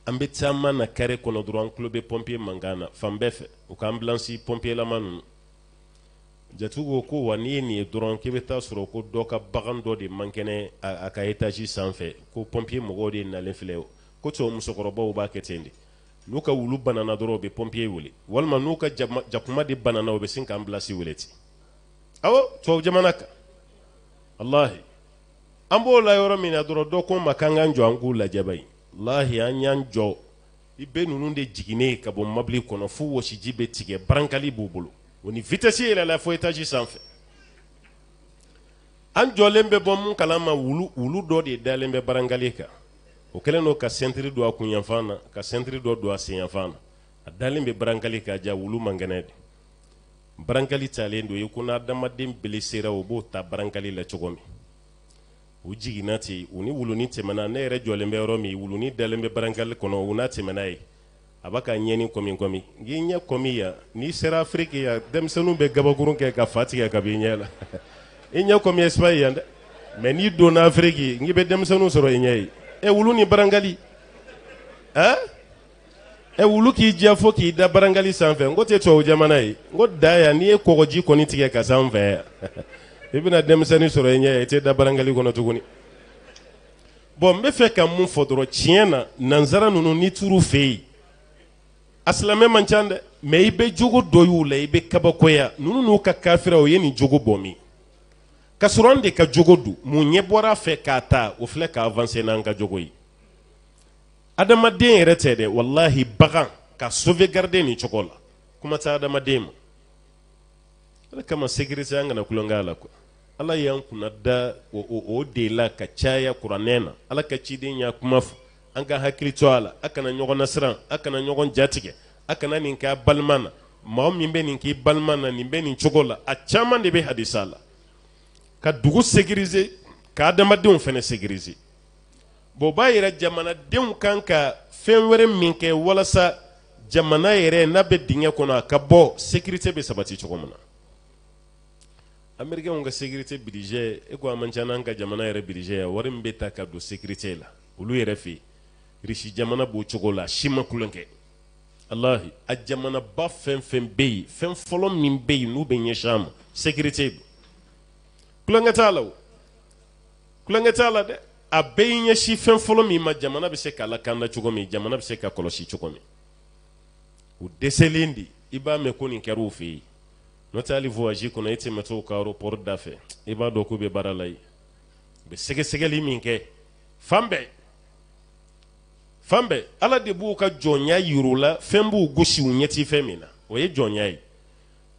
an bɛ na kare kɔnɔ dɔrɔn an tulo bɛ pompier mankan na fan bɛɛ fɛ u pompier lama ninnu jatigiw ko wa n'i ye nin ye dɔrɔn k'i bɛ taa sɔrɔ ko dɔ ka bagan dɔ de man kɛnɛ a ka etazi sanfɛ ko pɔnpiye mɔgɔw de nalen filɛ ko cɛw musokɔrɔbaw b'a kɛ ten de n'u ka wulu banana dɔrɔn u bɛ pɔnpiye wele walima n'u ka jakuma de banana u bɛ sin k'an bilasi wele ten awɔ tubabu jamana kan alahi an b'o la yɔrɔ min na dɔrɔn dɔ ko n ma k'an k'an jɔ an k'u lajɛ bani lahi an y'an jɔ i bɛ ninnu de jiginnen ka bɔ mobili kɔnɔ fo wɔsiji bɛ tigɛ barankali b'u bolo o ni vitesse yɛlɛ la fo étage sanfɛ an jɔlen bɛ bɔ mun kalan ma wulu wulu dɔ de dalen bɛ barangale kan o kɛlen don ka sɛntiri do a kunyanfan na ka sɛntiri dɔ do a senyanfan na a dalen bɛ barangale ka ja wulu man kɛnɛ de barankali talen don i ko n'a adamaden belesera o b'o ta barangali la cogo min u jiginna ten u ni wuluni tɛmɛna ne yɛrɛ jɔlen bɛ yɔrɔ min wuluni dalen bɛ barankali kɔnɔ u n'a tɛmɛna ye a b'a ka ɲɛni kɔmi kɔmi n'i ɲɛ kɔmi yan n'i sera afiriki yan denmisɛnninw bɛ gabakurun kɛ ka fa tigɛ ka b'i ɲɛ la i ɲɛ kɔmi espaye yan dɛ mɛ n'i donna afiriki n'i bɛ denmisɛnninw sɔrɔ i ɲɛ ye e wulu ni barankali ɛ e wulu k'i diya fo k'i da barankali sanfɛ n ko tɛ tubabu jamana ye n ko da yan n'i ye kɔgɔji kɔni tigɛ ka sanfɛ i bɛna denmisɛnnin sɔrɔ i ɲɛ ye i tɛ da barankali kɔnɔ tuguni bɔn n bɛ fɛ ka mun fɔ dɔrɔn tiɲɛ na nansara ninnu ni turu fɛ yen a man ca dɛ mɛ i bɛ jogo dɔ y'u la i bɛ kabakoya ninnu n'u ka kafira o ye nin jogo bɔ min ka sɔrɔ an de ka jogo don mun ɲɛ bɔra a fɛ k'a ta o filɛ k'a avancer n'an ka jogo ye adamaden yɛrɛ tɛ dɛ walahi bagan ka sauvegarder nin cogo la kuma tɛ adamaden ma ala kama sécurité an kana kulonkɛ a la quoi ala y'an kunna da o o de la ka caya kuranɛ na ala ka ciden y'a kuma fɔ an ka hakili to a la a kana ɲɔgɔn nasiran a kana ɲɔgɔn jatigɛ a kana nin k'a balima na maa min bɛ nin k'i balima na nin bɛ nin cogo la a caman de bɛ hadisa la ka dugu segirize ka adamadenw fana segirize bon o b'a yira jamanadenw kan ka fɛn wɛrɛ min kɛ walasa jamana yɛrɛ n'a bɛ dingɛ kɔnɔ a ka bɔ sécurité bɛ sabati cogo min na américains ka sécurité budget e ko a man ca n'an ka jamana yɛrɛ budget ye wari min bɛ ta ka don sécurité la olu yɛrɛ fɛ yen risi jamana b'o cogo la si ma alahi a jamanaba fɛn fɛn bɛ yen fɛn fɔlɔ min bɛ yen n'u bɛ ɲɛsin a ma sécurité don kulonkɛ t'a la o a bɛɛ y'i ɲɛsin fɛn ma jamana bɛ se k'a lakanda cogo min jamana bɛ se ka kɔlɔsi cogo min u dɛsɛlen de i b'a mɛn ko nin kɛra fɛ yen n'o tɛ hali e ka aéroport da fɛ i b'a dɔn k'u bɛ baara la yen u fan bɛɛ ala de b'u ka jɔnya yir'u la fɛn b'u gosi u ɲɛ ti fɛn min na o ye jɔnya ye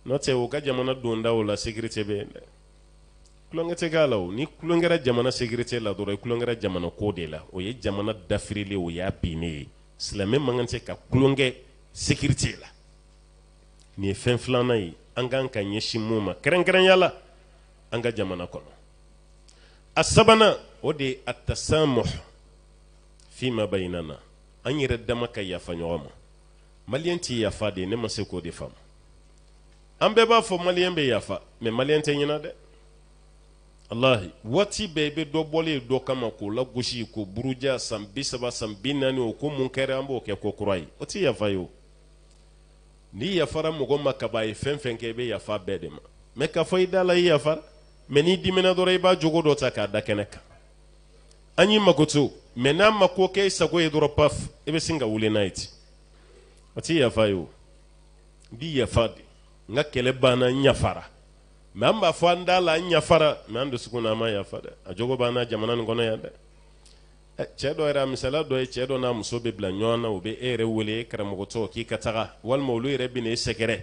n'o tɛ u ka jamana dondaw la sekirite bɛ yen dɛ tulonkɛ tɛ k'a la o ni tulon kɛra jamana sekirite la dɔrɔn i tulon kɛra jamana ko de la o ye jamana dafirilen o y'a binnen ye silamɛ man kan tɛ ka tulon sekirite la nin ye fɛn filanan ye an kan ka ɲɛsin mun ma kɛrɛnkɛrɛnya la an ka jamana kɔnɔ a sabanan o de ye atasamuh fima bainana an yɛrɛ dama ka yafa ɲɔgɔn ma maliyɛn t'i yafa de ne ma se k'o de faamu an bɛɛ b'a fɔ maliyɛn bɛ yafa mɛ maliyɛn tɛ ɲɛna dɛ alahi waati bɛɛ i bɛ dɔ bɔlen dɔ kama k'o lagosi k'o buruja san bi saba san bi naani o ko mun kɛra an b'o kɛ ko kura ye o tɛ yafa ye o n'i yafara mɔgɔ ma kaba ye fɛn fɛn kɛ i bɛ yafa bɛɛ de ma mɛ k'a fɔ i da la i yafara mɛ n'i dimina dɔrɔn i b'a jogo dɔ ta k'a da kɛnɛ kan an y'i mago to mɛ n'a ma ko kɛ i sago ye dɔrɔn paf i bɛ sin ka wuli n'a ye ten o t'i yafa ye o n b'i yafa de n ka kɛlɛ banna n yafara mɛ an b'a fɔ an da la an yafara mɛ an dusukun na an ma yafa dɛ a jogo b'an na jamana nin kɔnɔ yan dɛ ɛ cɛ dɔ yɛrɛ a misaliya dɔ ye cɛ dɔ n'a muso bɛ bila ɲɔgɔn na o bɛ e yɛrɛ wele e karamɔgɔtɔ k'i ka taga walima olu yɛrɛ bɛ na e sɛgɛrɛ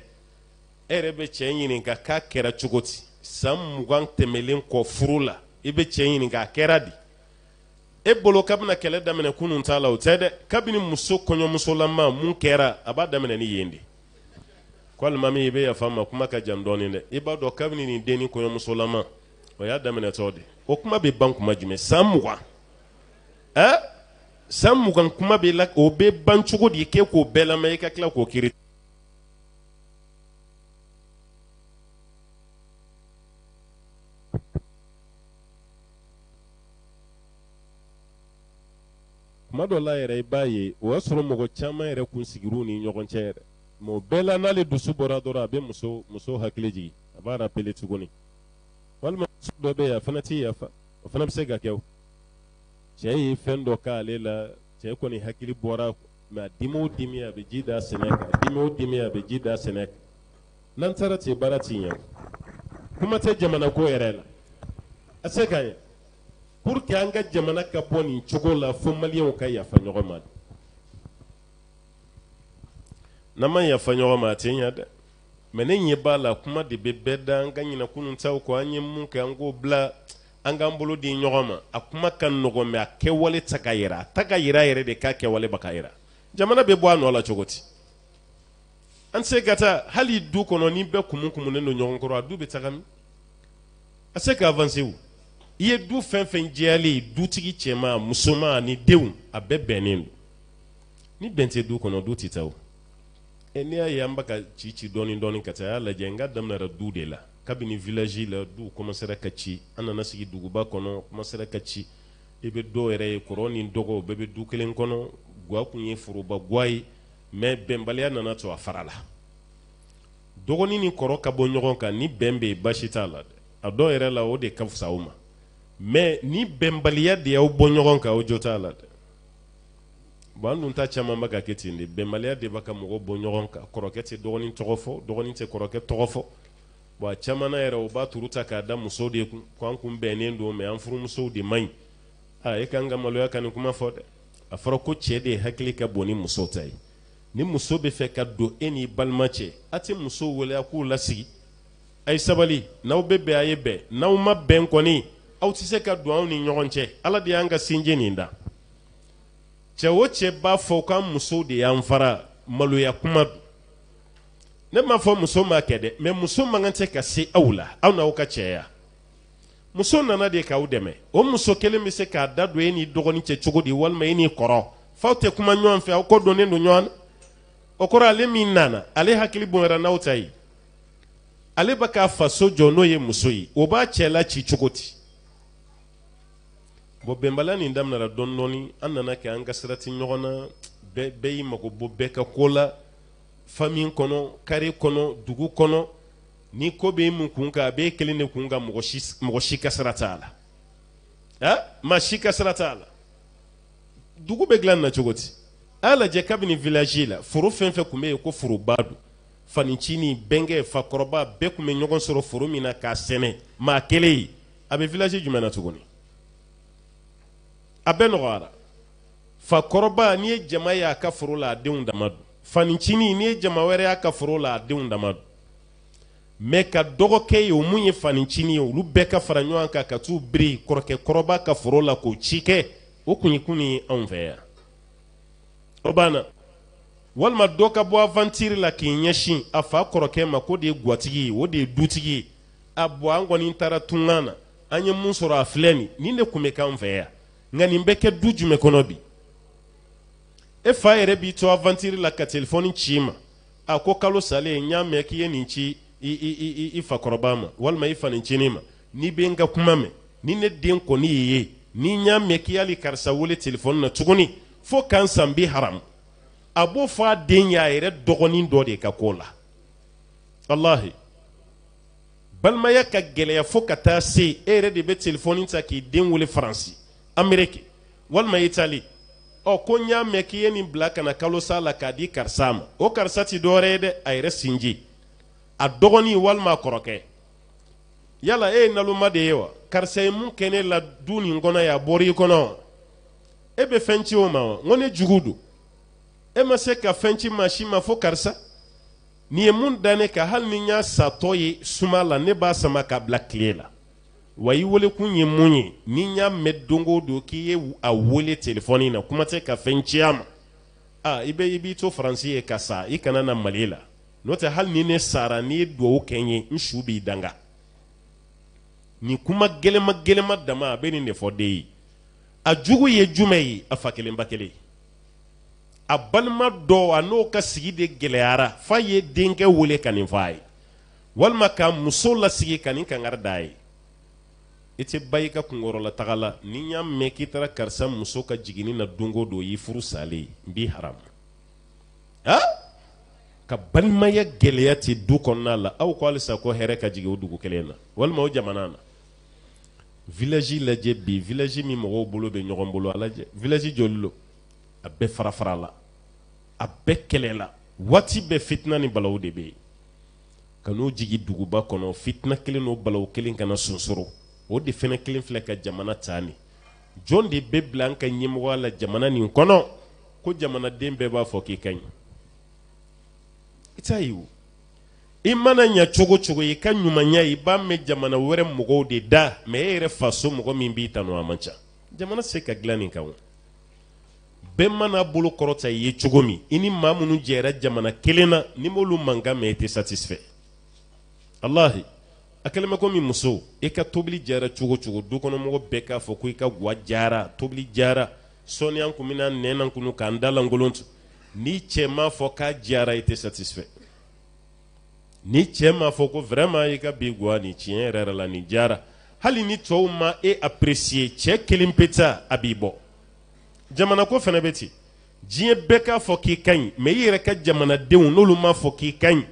e yɛrɛ bɛ cɛ ɲininka k'a kɛra cogo di san mugan tɛmɛlen kɔ furu la i bɛ cɛ ɲininka a kɛra di e bolo k'a bɛna kɛlɛ daminɛ kunun t'a la o tɛ dɛ kabini muso kɔɲɔmusolama mun kɛra a b'a daminɛ ni yen de ko alimami i bɛ yafa ma kuma ka jan dɔɔni dɛ i b'a dɔn kabini nin den ni kɔɲɔmusolama o y'a daminɛtɔ de o kuma bɛ ban kuma jumɛn san mugan ɛ san mugan kuma bɛ la o bɛ ban cogo di k'e k'o bɛɛ lamɛn i ka tila k'o kiri. kuma dɔ la yɛrɛ i b'a ye o y'a sɔrɔ mɔgɔ caman yɛrɛ kun sigir'u ni ɲɔgɔn cɛ yɛrɛ mɛ o bɛɛ la n'ale dusu bɔra dɔrɔn a bɛ muso muso hakili jigin a b'a rappeler tuguni walima muso dɔ bɛ yen a fana t'i yafa o fana bɛ se ka kɛ o cɛ ye fɛn dɔ k'ale la cɛ kɔni hakili bɔra mɛ a dimi o dimi a bɛ ji da a sɛnɛ kan a dimi o dimi a bɛ ji da a sɛnɛ kan n'an taara ten baara ti ɲɛ kuma tɛ jamana yɛrɛ la a se ka ɲɛ pour que an ka jamana ka bɔ nin cogo la fo maliyɛnw ka yafa ɲɔgɔn ma n'an ma yafa ɲɔgɔn ma a tɛ ɲa dɛ mɛ ne ɲɛ b'a la kuma de bɛ bɛɛ da an ka ɲinɛ taw kɔ an ye mun kɛ an k'o bila an k'an bolo di ɲɔgɔn ma a kuma ka nɔgɔn mɛ a kɛwale ta ka yira a ta ka yira yɛrɛ de k'a kɛwale ba ka yira jamana bɛ bɔ a nɔ la cogo di an se ka taa hali du kɔnɔ ni bɛɛ kumun kumunen don ɲɔgɔn kɔrɔ a du bɛ taga min a se ka avancer o i ye du fɛn fɛn jɛyalen ye dutigi cɛman musoman ani denw a bɛɛ bɛnnen don ni bɛn tɛ du kɔnɔ du tɛ taa o ɛ n'i y'a ye an bɛ ka ci ci dɔɔni dɔɔni ka taa a y'a lajɛ n ka daminɛra du de la kabini village la du kɔmasera ka ci an nana sigi duguba kɔnɔ kɔmasera ka ci i bɛ dɔw yɛrɛ ye kɔrɔ ni dɔgɔ bɛɛ bɛ du kelen kɔnɔ ga tun ye foroba ga ye mɛ bɛnbaliya nana to a fara la dɔgɔnin ni kɔrɔ ka bɔ ɲɔgɔn kan ni bɛn bɛ yen baasi t'a la dɛ a dɔw yɛrɛ la o de ka fisa o ma me ni bɛnbaliya de y'aw bɔ ɲɔgɔn kan o jo t'a la dɛ bon an dun ta caman bɛ ka kɛ ten de bɛnbaliya de b'a ka mɔgɔ bɔ ɲɔgɔn kan kɔrɔkɛ tɛ dɔgɔnin tɔgɔ fɔ dɔgɔnin tɛ kɔrɔkɛ tɔgɔ fɔ bon a caman na yɛrɛ u b'a turu ta k'a da musow de kun ko an kun bɛnnen don mɛ an furumusow de man ɲi aa e kan ka maloya ka nin kuma fɔ dɛ a fɔra ko cɛ de hakili ka bon ni muso ta ye ni muso bɛ fɛ ka don e n'i balima cɛ a tɛ muso wele a k'u lasigi a ye sabali n'aw bɛ bɛn a ye bɛn n'aw ma bɛn kɔni aw tɛ se ka don aw ni ɲɔgɔn cɛ ala de y'an ka sinji nin da cɛ o cɛ b'a fɔ ka muso de y'an fara maloya kuma don ne m'a fɔ muso m'a kɛ dɛ mɛ muso man kan tɛ ka se aw la aw n'aw ka cɛya muso nana de k'aw dɛmɛ o muso kelen bɛ se k'a da don e ni dɔgɔnin cɛ cogo di walima e ni kɔrɔ f'aw tɛ kuma ɲɔgɔn fɛ aw kɔ donnen don ɲɔgɔn na o kɔrɔ ale min nana ale hakili bonyara n'aw ta ye ale bɛ k'a faso jɔ n'o ye muso ye o b'a cɛ la ci cogo di bon bɛnbaliya nin daminɛra dɔɔni dɔɔni an nana kɛ an ka sirati ti ɲɔgɔn na bɛɛ y'i mago bɔ bɛɛ ka ko la fami kɔnɔ kare kɔnɔ dugu kɔnɔ ni ko bɛ mun kun kan a b'e kelen de kun kan mɔgɔ si ka sira t'a la ha maa si ka sira t'a la dugu bɛ dilan na cogo di a lajɛ kabini village la foro fɛn fɛn tun bɛ yen ko foroba don fanincinin bɛnkɛ fakɔrɔba bɛɛ tun bɛ ɲɔgɔn sɔrɔ foro min na k'a sɛnɛ maa kelen ye a bɛ village jumɛn na tuguni a bɛɛ nɔgɔyara fakɔrɔba n'i ye jama y'a ka foro la a denw dama don fanincinin n'i ye jama wɛrɛ y'a ka foro la a denw dama don mɛ ka dɔgɔkɛ ye o mun ye fanincinin ye olu bɛɛ ka fara ɲɔgɔn kan ka t'u biri kɔrɔkɛ kɔrɔba ka foro la k'o ci kɛ o kun ye kunun ye anw fɛ yan o banna walima dɔ ka bɔ avantiri la k'i ɲɛsin a fa kɔrɔkɛ ma ko de ye gatigi ye o de ye dutigi ye a bɔn an kɔni taara tunkan na an ye mun sɔrɔ a filɛ nin nin de kun bɛ k'an fɛ yan nka nin bɛ kɛ du jumɛn kɔnɔ bi e fa yɛrɛ b'i to avantiri la ka telefɔni ci ma a ko kalo salen n y'a mɛn k'i ye nin ci i i i i fakɔrɔba ma walima i fanincinin ma n'i bɛ n ka kuma mɛn ni ne den kɔni y'i ye ni n y'a mɛn k'i y'ali karisa wele telefɔni na tuguni fo k'an san bi haram a b'o fɔ a den ye a yɛrɛ dɔgɔnin dɔ de ka ko la walahi balimaya ka gɛlɛya fo ka taa se e yɛrɛ de bɛ telefɔni ta k'i den wele faransi amerike walima itali ɔ ko n y'a mɛn k'i ye nin bila ka na kalo sa la k'a di karisa ma o karisa ti dɔwɛrɛ ye dɛ a yɛrɛ sinji a dɔgɔnin walima a kɔrɔkɛ yala e ye naloma de ye wa karisa ye mun kɛ ne la du nin kɔnɔ yan a bɔr'i kɔnɔ e bɛ fɛn ci o ma wa n ko ne jugu don e ma se ka fɛn ci maa si ma fo karisa nin ye mun da ne kan hali ni n y'a satɔ ye suma la ne b'a sama k'a bila tile la wa i welekun ye mun ye ni y'a mɛn don o don k'i ye a wele telefɔni na kuma tɛ ka fɛn a ma a i bɛ i b'i to faransi ye ka sa i kana na mali la n'o tɛ hali ni ne sara n'i ye duwawu kɛ n ye n su b'i danga nin kuma gɛlɛma gɛlɛma dama a bɛ nin de fɔ den ye a jugu ye jumɛn ye a fa kelen ba kelen a balima dɔ a n'o ka sigi de gɛlɛyara f'a ye denkɛ wele ka nin a ye walima ka muso lasigi ka nin kankari d'a ye i tɛ ba ka kunkɔrɔla taga la ni y'a mɛn k'i taara karisa muso ka jiginni na don do don y'i furu salen n b'i haramu ha ka balimaya gɛlɛya ti du kɔnɔna la aw ko halisa ko hɛrɛ ka jigin o dugu kelen na walima o jamana na village lajɛ bi vilaji min mɔgɔw bolo bɛ ɲɔgɔn bolo a lajɛ village joli lo a bɛɛ farafara la a bɛɛ kɛlɛ la waati bɛɛ fitina ni balaw de bɛ yen ka n'o jigi duguba kɔnɔ fitina kelen n'o balaw kelen kana sonsoro o de fɛnɛ kelen filɛ ka jamana tani jɔn de bɛ bila an ka ɲɛmɔgɔya la jamana nin kɔnɔ ko jamanaden bɛɛ b'a fɔ k'i ka ɲi i t'a ye o i mana ɲa cogo cogo i ka ɲumanya i b'a mɛn jamana wɛrɛ mɔgɔw de da mɛ e yɛrɛ faso mɔgɔ min b'i tanu a man ca jamana se ka dilan nin kan o bɛɛ mana bolo kɔrɔta i ye cogo min i ni maa minnu jɛra jamana kelen na n'i m'olu mankan mɛn i tɛ satisfait alahi a kɛlen bɛ komi muso i ka tobili jara cogo cogo dukɔnɔmɔgɔ bɛɛ k'a fɔ ko i ka ga jara tobili jara sɔniya kun bɛna nɛna kunu ka da lankolon tu ni cɛ m'a fɔ k'a jara i tɛ satisfait ni cɛ m'a fɔ ko vraiment i ka bi ga nin tiɲɛ yɛrɛ yɛrɛ la nin jara hali ni tɔw ma e apprécier cɛ kelen pe ta a b'i bɔ jamana ko fana bɛ ten diɲɛ bɛɛ k'a fɔ k'i ka ɲi mɛ i yɛrɛ ka jamanadenw n'olu m'a fɔ k'i ka ɲi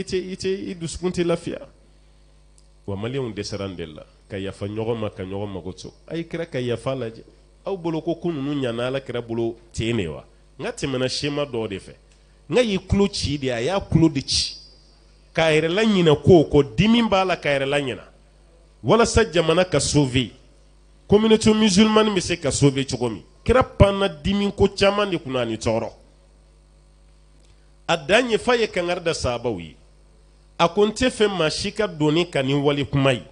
i tɛ i dusukun tɛ lafiya wa maliyɛnw dɛsɛran de la ka yafa ɲɔgɔn ma ka ɲɔgɔn mago to a ye kira ka yafa lajɛ aw bolo ko ko ninnu ɲana ala kira bolo ten de wa n ka tɛmɛna sema dɔ de fɛ n ka y'i tulo ci de a y'a tulo de ci k'a yɛrɛ la ɲinɛ ko ko dimi b'a la k'a yɛrɛ la ɲinɛ walasa jamana ka sauver communauté musulmane bɛ se ka sauver cogo min kira panna dimi ko caman de kunna ani tɔɔrɔ a dan ye f'a ye kankari da sahabaw ye a ko n tɛ fɛ maa si ka don ne kan ni wale kuma ye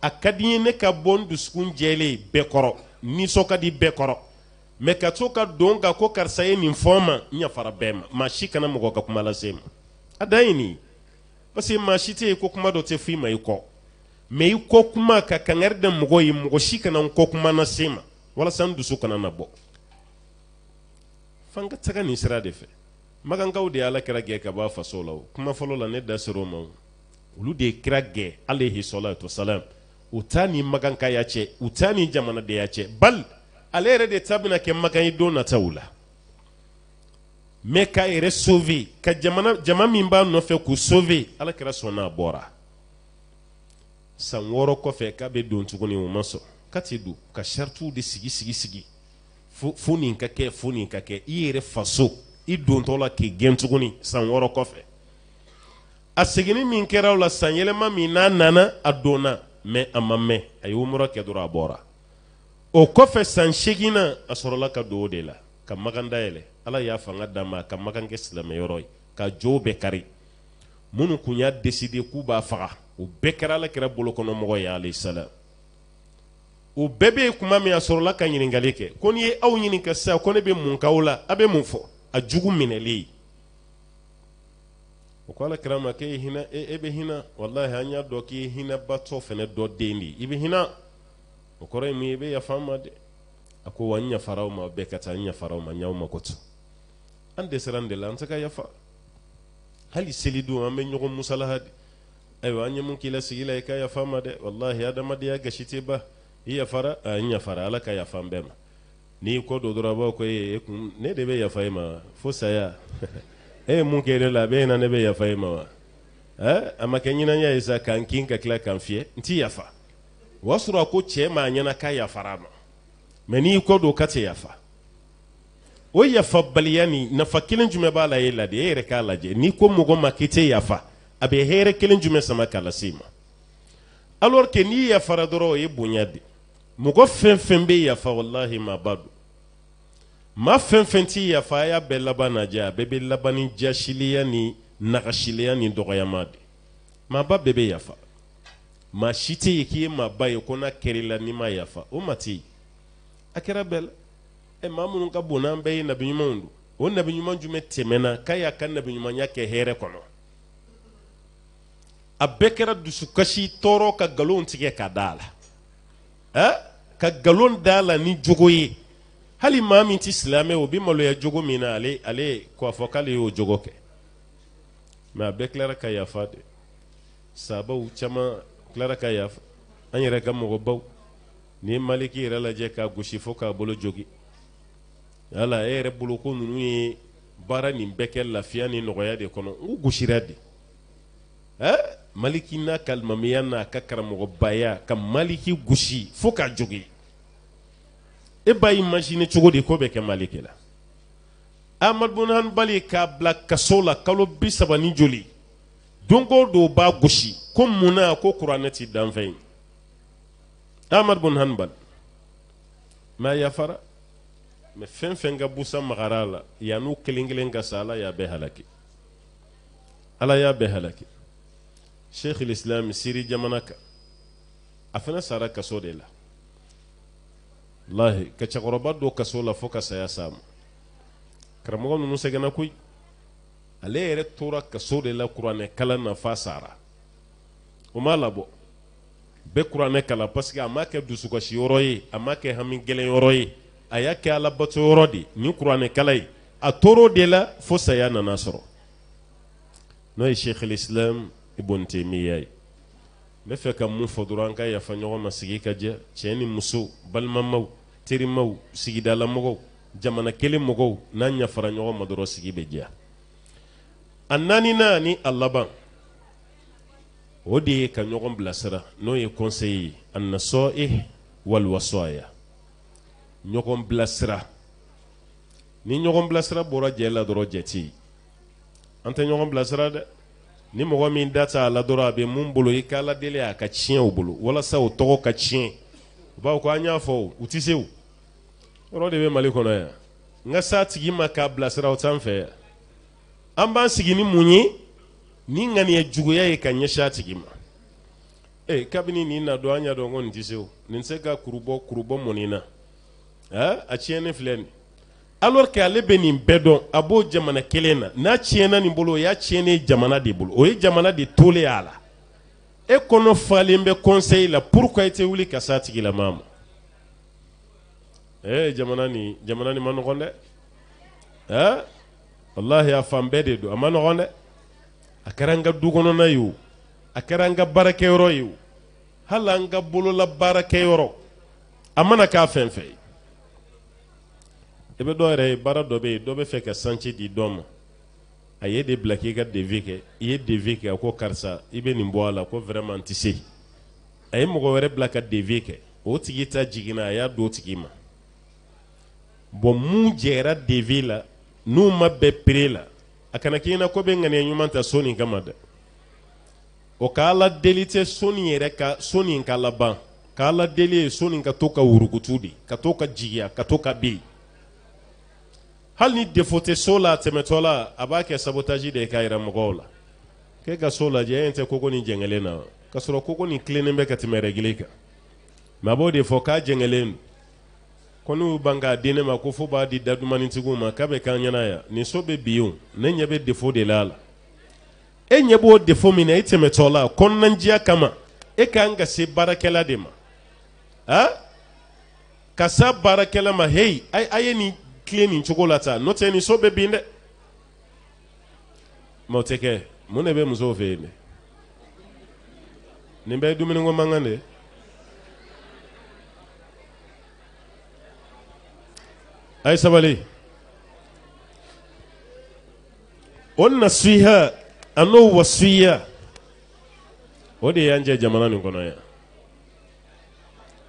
a ka di n ye ne ka bɔ n dusukun jɛlen bɛɛ kɔrɔ nisɔn ka di bɛɛ kɔrɔ mɛ ka to ka don kan ko karisa ye nin fɔ n ma n yafara bɛɛ ma maa si kana mɔgɔ ka kuma lase n ma a dan ye nin ye parce que maa si tɛ yen ko kuma dɔ tɛ f'i ma i kɔ mɛ i kɔ kuma ka kangari da mɔgɔ ye mɔgɔ si kana n kɔ kuma lase n ma walasa n dusu kana na bɔ f'an ka taga nin sira de fɛ magankaw de ye ala kira gɛn ka bɔ a faso la kuma fɔlɔ la ne da ser'o ma olu de ye kira gɛn alayhi salatu wasalam u t'a ni magankaya cɛ u t'a ni jamanadenya cɛ bali ale yɛrɛ de ta bɛna kɛ makan ye don nataw la mɛ k'a yɛrɛ sove ka jamana jama min b'a nɔfɛ k'u sove ala kɛra sɔnna a bɔra san wɔɔrɔ kɔfɛ k'a bɛ don tuguni o ma sɔn ka ti don ka saritiw de sigi sigi sigi fo fo nin ka kɛ fo nin ka kɛ i yɛrɛ faso i dontɔ la k'i gɛn tuguni san wɔɔrɔ kɔfɛ a seginni min kɛra o la san yɛlɛma min n'a nana a donna mɛ a ma mɛn a ye umura kɛ dɔrɔn a bɔra o kɔfɛ san seegin na a sɔrɔla ka don o de la ka makan dayɛlɛ ala y'a fanga d'a ma ka makan kɛ silamɛyɔrɔ ye ka jow bɛɛ kari minnu tun y'a deside k'u b'a faga o bɛɛ kɛra ala kɛra bolokɔnɔmɔgɔ ye alayhi salam o bɛɛ bɛ yen kuma min a sɔrɔla ka ɲininkali kɛ ko n'i ye aw ɲininka sisan ko ne bɛ mun k'aw la a bɛ mun fɔ a jugu minɛlen o ko alakira k'e ye hinɛ e, e bɛ hinɛ walahi an y'a dɔn k'i ye hinɛbatɔ fana dɔ den de i bɛ hinɛ o kɔrɔ ye mun ye i bɛ yafa ma dɛ a ko wa n yafara ma bɛɛ ka taa n yafara ma n y'aw mako an dɛsɛra nin de la an tɛ ka yafa hali selidon an bɛ ɲɔgɔn musalaha de ayiwa an ye mun k'i la la i ka yafa ma dɛ walahi adamadenya gasi tɛ ban i yafara a n yafara ala ka yafa an bɛɛ ma n'i kɔ do dɔrɔn a b'a ko e kun ne de bɛ yafa e ma fo saya e ye mun kɛ ne la a bɛ na ne bɛ yafa e ma wa ɛ eh, a ma kɛ ɲɛnaya ye sa ka n kin ka tila ka n fiyɛ n t'i yafa o y'a sɔrɔ a ko cɛ m'a ɲɛna k'a yafara a ma mɛ n'i kɔ do k'a tɛ yafa o yafabaliya nin nafa kelen jumɛn b'a la e la de e yɛrɛ k'a lajɛ n'i ko mɔgɔ ma k'i tɛ yafa a bɛ hɛrɛ kelen jumɛn sama k'a lase i ma alors que n'i yafara dɔrɔn o ye bonya de mɔgɔ fɛn fɛn bɛ yafa walahi maa ba don Ma fɛn fɛn t'i yafa a y'a bɛɛ laban lajɛ a bɛɛ bɛ laban ni jasiliya ni nagasileya ni dɔgɔyama de maaba bɛɛ bɛ yafa maa si tɛ yen k'i ye maaba ye ko n'a kɛra la n'i ma yafa o e ma tɛ yen a kɛra bɛɛ la ɛ maa minnu ka bon n'an bɛɛ ye nabi ɲumanw don o nabi ɲuman jumɛn tɛmɛna k'a y'a ka nabi ɲumanya kɛ hɛrɛ kɔnɔ a bɛɛ kɛra dusukasi tɔɔrɔ ka nkalon tigɛ ka d'a la ɛ eh? ka nkalon d'a la ni jogo ye hali maa min tɛ silamɛ o bɛ maloya jogo min na ale ale k'a fɔ k'ale y'o jogo kɛ mɛ a bɛɛ tilara ka yafa de sabaw caman tilara ka yafa an yɛrɛ ka mɔgɔbaw ni ye maliki yɛrɛ lajɛ k'a gosi fo k'a bolo jogi yala e yɛrɛ bolo ko ninnu ye baara nin bɛɛ kɛ lafiya ni nɔgɔya de kɔnɔ n ko gosira de eh? maliki n'a kalimamiya n'a ka karamɔgɔbaya ka maliki gosi fo k'a jogi e b'a imagine cogo di ko bɛ kɛ malike la amadu bun hanbali k'a bila kaso la kalo bi saba ni joli don o don b'a gosi ko munna ko kuranɛ ti danfɛn ye amadu bun hanbali mɛ a yafara mɛ fɛn fɛn ka busa magara a la yann'u kelen kelen ka sa ala y'a bɛɛ halaki ala y'a bɛɛ halaki sheikh islam siri jamana kan a fana sara kaso de la lahi ka cɛkɔrɔba don kaso la fo ka saya s'a ma karamɔgɔ ninnu sɛgɛnna koyi ale yɛrɛ tora kaso de la kuranɛ kalan na f'a sara o m'a labɔ bɛɛ kuranɛ kalan parce que a m'a kɛ dusukasi yɔrɔ ye a m'a kɛ hami gɛlɛn yɔrɔ ye a y'a kɛ alabato yɔrɔ de nin kuranɛ kalan ye a tor'o de la fo saya nana sɔrɔ n'o ye sheikh islam ibn taymiya ye n bɛ fɛ ka mun fɔ dɔrɔn an ka yafa ɲɔgɔn ma sigi ka jɛ cɛ ni muso balimamaw terimaw sigidala mɔgɔw jamana kelen mɔgɔw n'an ɲafara ɲɔgɔn ma dɔrɔn sigi bɛ diya a naaninan ni a laban o de ye ka ɲɔgɔn bilasira n'o ye kɔnseye ye a nasɔ e waliwasɔya ɲɔgɔn bilasira ni ɲɔgɔn bilasira bɔra jɛ la dɔrɔn jɛ tɛ an tɛ ɲɔgɔn bilasira dɛ ni mɔgɔ min da t'a la dɔrɔn a bɛ mun bolo i k'a ladeli a ka tiɲɛ o bolo walasa o tɔgɔ ka tiɲɛ u ko an y'a fɔ u tɛ se o yɔrɔ de bɛ mali kɔnɔ yan n ka s'a tigi ma k'a bilasira o sanfɛ an b'an sigi ni mun ye ni ŋaniya juguya ye ka ɲɛsin a tigi ma ee kabini nin na don an y'a dɔn ko nin ti se o nin se ka kuru bɔ kuru bɔ na aa a tiɲɛnen filɛ nin alors que ale bɛ nin bɛɛ dɔn a b'o jamana kelen na n'a tiɲɛna nin bolo o y'a tiɲɛnen jamana de bolo o ye jamana de tole a la e kɔnɔ falen bɛ conseil la pourquoi i tɛ wuli ka s'a tigilamaa ma ee jamana ni jamana ni ma nɔgɔn dɛ ɛɛ walahi a fan bɛɛ de don a ma nɔgɔn dɛ a kɛra ka du kɔnɔna ye o a kɛra an ka baarakɛyɔrɔ ye o hali an ka bolola baarakɛyɔrɔ a mana k'a fɛn fɛn ye i bɛ dɔ yɛrɛ ye baara dɔ bɛ yen dɔ bɛ fɛ ka sanji di dɔ ma a ye de bila k'i ka devi kɛ i ye devi kɛ a ko karisa i bɛ nin bɔ a la ko vraiment se a ye mɔgɔ wɛrɛ bila ka devi kɛ o tigi ta jiginna a y'a d'o tigi ma bon mun jɛra devi la n'u ma bɛn pere la a kana k'i ɲɛna ko bɛ ŋaniya ɲuman ta so nin kama dɛ o k'ala deli tɛ so nin yɛrɛ ka so nin ka laban k'ala deli ye so nin ka to ka wurukutu de ka to ka jigiya ka to ka hali ni defo tɛ so la tɛmɛtɔ la a b'a kɛ sabotaji de k'a yira mɔgɔw la k'e ka so lajɛ e tɛ kogo ni jɛngɛlen na k'a sɔrɔ kogo ni tilennen bɛ ka tɛmɛ rɛgile kan mɛ a b'o de fɔ k'a jɛngɛlen don ko n'u ban k'a di ne ma ko fo b'a di dadumanitigiw ma k'a bɛ k'an ɲɛna yan nin so bɛ bi o ne ɲɛ bɛ defo de la a la e ɲɛ b'o defo min na e tɛmɛtɔ la kɔnɔnajɛya kama e k'an ka se baarakɛla de ma ha ka s'a baarakɛla ma heyi a ye nin tilen nin cogo la tan n'o tɛ nin so bɛ bin dɛ mɛ o tɛ kɛ mun de bɛ musow fɛ yen dɛ nin bɛɛ dumuniko mankan de a ye sabali o nasiha a n'o wasiya o de y'an jɛ jamana nin kɔnɔ yan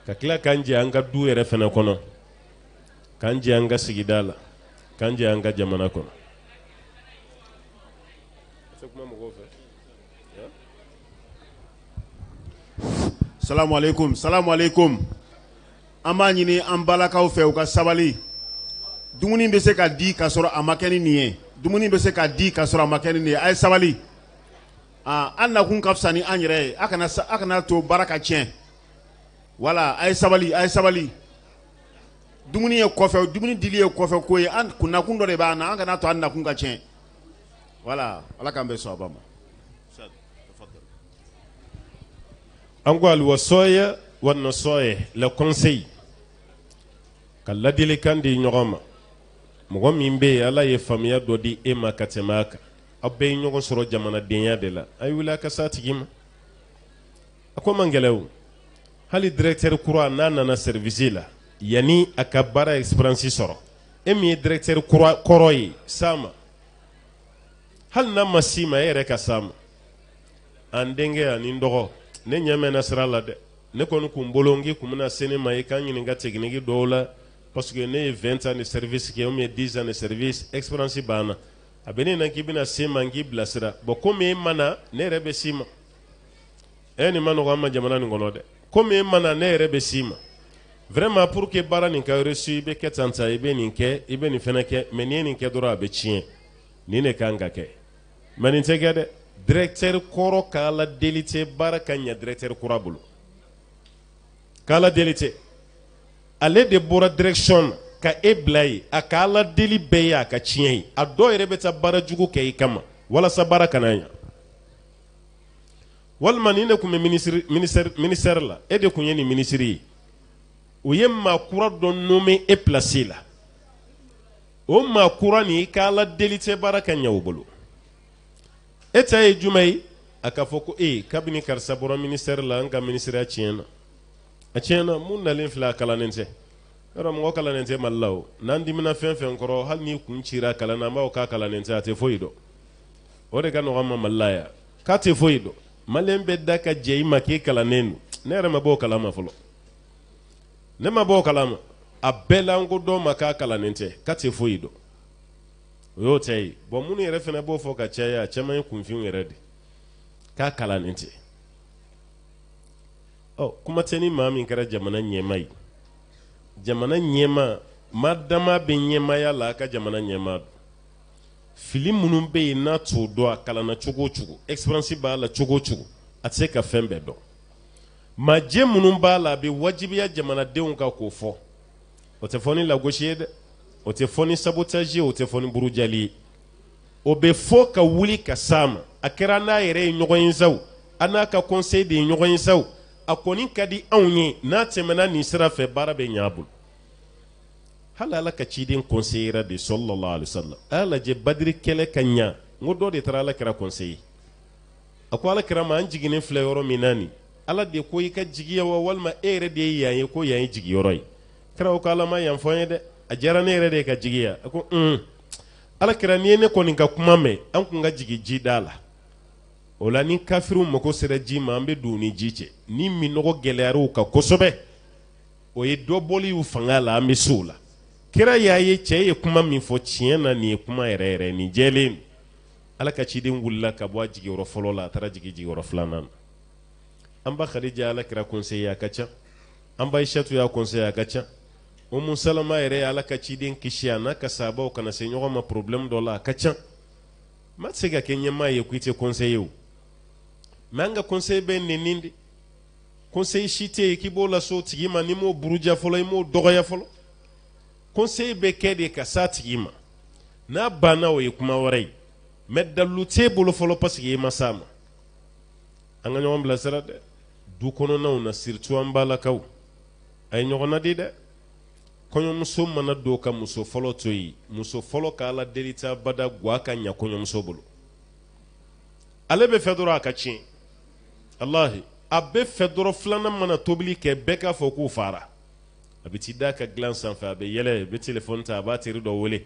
ka tila k'an jɛ an ka du yɛrɛ fana kɔnɔ k'an anga sigidala ka anga la jamana kɔnɔ salamu alaikum salamu alaikum an b'a ɲini an balakaw fɛ u ka sabali dumuni bɛ se ka di ka sɔrɔ a ma kɛ nin ye dumuni bɛ se ka di ka sɔrɔ a ma kɛ nin ye a ye sabali aa ah, an nakun ka fisa ni an yɛrɛ ye a kana to baara ka tiɲɛ wala a ye sabali a ye sabali dumuni ye kɔfɛ dumuni dili ye kɔfɛ ko ye an kunnakun dɔ de b'an na an kana to an nakun ka tiɲɛ wala ala k'an bɛ sɔn a ba ma. an ko aliwasɔɔyɛ wa nasɔɔyɛ la kɔnseyi ka ladilikan di ɲɔgɔn ma mɔgɔ min bɛ yen ala ye faamuya dɔ di e ma ka tɛmɛ a kan aw bɛɛ ye ɲɔgɔn sɔrɔ jamanadenya de la a ye wuli a ka s'a tigi ma a ko man gɛlɛ o hali directeur kura n'a nana service la yanni a ka baara esiperansi sɔrɔ e min ye directeur kɔrɔ ye s'a ma hali n'a ma s'i ma e yɛrɛ ka s'a ma an denkɛ ani n dɔgɔ ne ɲɛ mɛnna sira la dɛ ne kɔni kun bolo n k'i kun bɛna se ne ma i ka n ɲininka technique dɔw la parce que ne ye 20 ans de service kɛ ou bien 10 ans de service expérience banna a bɛ ne na k'i bɛna se n ma n k'i bilasira bon komi e ma na ne yɛrɛ bɛ s'i ma e nin ma nɔgɔ an ma jamana nin kɔnɔ dɛ komi e ma na ne yɛrɛ bɛ s'i ma vraiment pour que baara nin ka reçu i bɛ kɛ tan ta i bɛ nin kɛ i bɛ nin fɛnɛ kɛ mais n'i ye nin kɛ dɔrɔn a bɛ tiɲɛ nin de kan ka kɛ mais nin tɛ kɛ dɛ directeur kɔrɔ k'ala deli tɛ baara ka ɲɛ directeur kura bolo k'ala deli tɛ ale de bɔra direction ka e bila yen a k'ala deli bɛɛ ye a ka tiɲɛ ye a dɔw yɛrɛ bɛ taa baara jugu kɛ i e kama walasa baara kana ɲa walima nin de tun bɛ ministère la e de tun ye nin ministre ye o ye maakura dɔ nome e pilasi la o maakura nin i ka ala deli tɛ baara ka ɲɛ o bolo e ta ye juma ye a k'a fɔ ko ee kabini karisa bɔra minisɛri la n ka minisiriya tiɲɛ na a tiɲɛ na mun nalen filɛ a kalannen tɛ yɔrɔ mɔgɔ kalannen tɛ mali la o n'an dimina fɛn fɛn kɔrɔ hali n'i kun cira kalan na an b'a fɔ k'a kalannen tɛ a tɛ foyi dɔn o de ka nɔgɔn an ma mali la yan k'a tɛ foyi dɔn maliyɛn bɛɛ da ka jɛ i ma k'e kalannen don ne yɛrɛ ma b'o kalama fɔlɔ ne ma bɔ o kalama a bɛɛ la n ko dɔw ma k'a kalannen tɛ k'a tɛ foyi dɔn o y'o ta ye bɔn minnu yɛrɛ fana b'o fɔ ka caya a caman ye kunfinw yɛrɛ de k'a kalannen tɛ ɔ kuma tɛ ni maa min kɛra jamana ɲɛma ye jamana ɲɛma maa dama bɛ ɲɛmaya la a ka jamana ɲɛma don fili minnu bɛ yen n'a t'o dɔn a kalanna cogo o cogo expérience b'a la cogo o cogo a tɛ se ka fɛn bɛɛ dɔn majɛ minnu b'a la a bɛ wajibiya jamanadenw kan k'o fɔ o tɛ fɔ ni lagosi ye dɛ o tɛ fɔ ni sabotage ye o tɛ fɔ ni burujali ye o bɛ fɔ ka wuli ka s'a ma a kɛra n'a yɛrɛ ye ɲɔgɔn ye sawo a n'a ka conseil de ye ɲɔgɔn ye sawo a kɔni ka di anw ye n'a tɛmɛna nin sira fɛ baara bɛ ɲɛ a bolo hali ala ka ciden conseillera de sɔlɔlɔ alisalɔ a y'a lajɛ badiri kɛlɛ ka ɲa n ko dɔ de taara ala kɛra conseiller a ko ala kɛra ma an jiginnen filɛ yɔrɔ min na nin ala de ko i ka jigiya wa walima e yɛrɛ de ye yan ye ko yan ye jigiyɔrɔ ye kira ko ala ma yan fɔ n ye dɛ a diyara ne yɛrɛ de ye ka jigiya a ko un ala kɛra n'i ye ne kɔni ka kuma mɛn an kun ka jigi ji da la o la ni kafiriw mako sera ji ma an bɛ don ni ji cɛ ni minɔgɔ gɛlɛyara u kan kosɛbɛ o ye dɔ bɔli u fanga la an bɛ se o la kira y'a ye cɛ ye kuma min fɔ tiɲɛ na nin ye kuma yɛrɛ yɛrɛ nin jɛlen ala ka ciden wulila ka bɔ a jigiyɔrɔ fɔlɔ la a taara jigin jigiyɔrɔ filanan na an ba khadija ala kira conseiller a ka ca an ba ishatu y'a conseiller a ka ca umu salama yɛrɛ ala ka ciden kisi a n'a ka sahabaw kana se ɲɔgɔn ma problème dɔ la a ka ca ma tɛ se ka kɛ ɲɛmaa ye ko i tɛ conseiller o mɛ an ka conseil bɛ nenin de conseil si tɛ yen k'i b'o lase tigi ma n'i m'o buruja fɔlɔ i m'o dɔgɔya fɔlɔ conseil bɛ kɛ de ka s'a tigi ma n'a banna o ye kuma wɛrɛ ye mɛ dalilu t'e bolo fɔlɔ parce que i ma s'a ma an ka ɲɔgɔn bilasira dɛ du kɔnɔnaw na siritu an balakaw a ye ɲɔgɔn nadi dɛ kɔɲɔmuso mana don ka muso fɔlɔ to yen muso fɔlɔ ka ala deli ta bada gwa ka ɲa kɔɲɔmuso bolo ale bɛ fɛ dɔrɔn a ka tiɲɛ alahi a bɛ fɛ dɔrɔn filanan mana tobili kɛ bɛɛ k'a fɔ k'u fara a bɛ t'i da ka dilan sanfɛ a bɛ yɛlɛ a bɛ telefɔni ta a b'a teri dɔ wele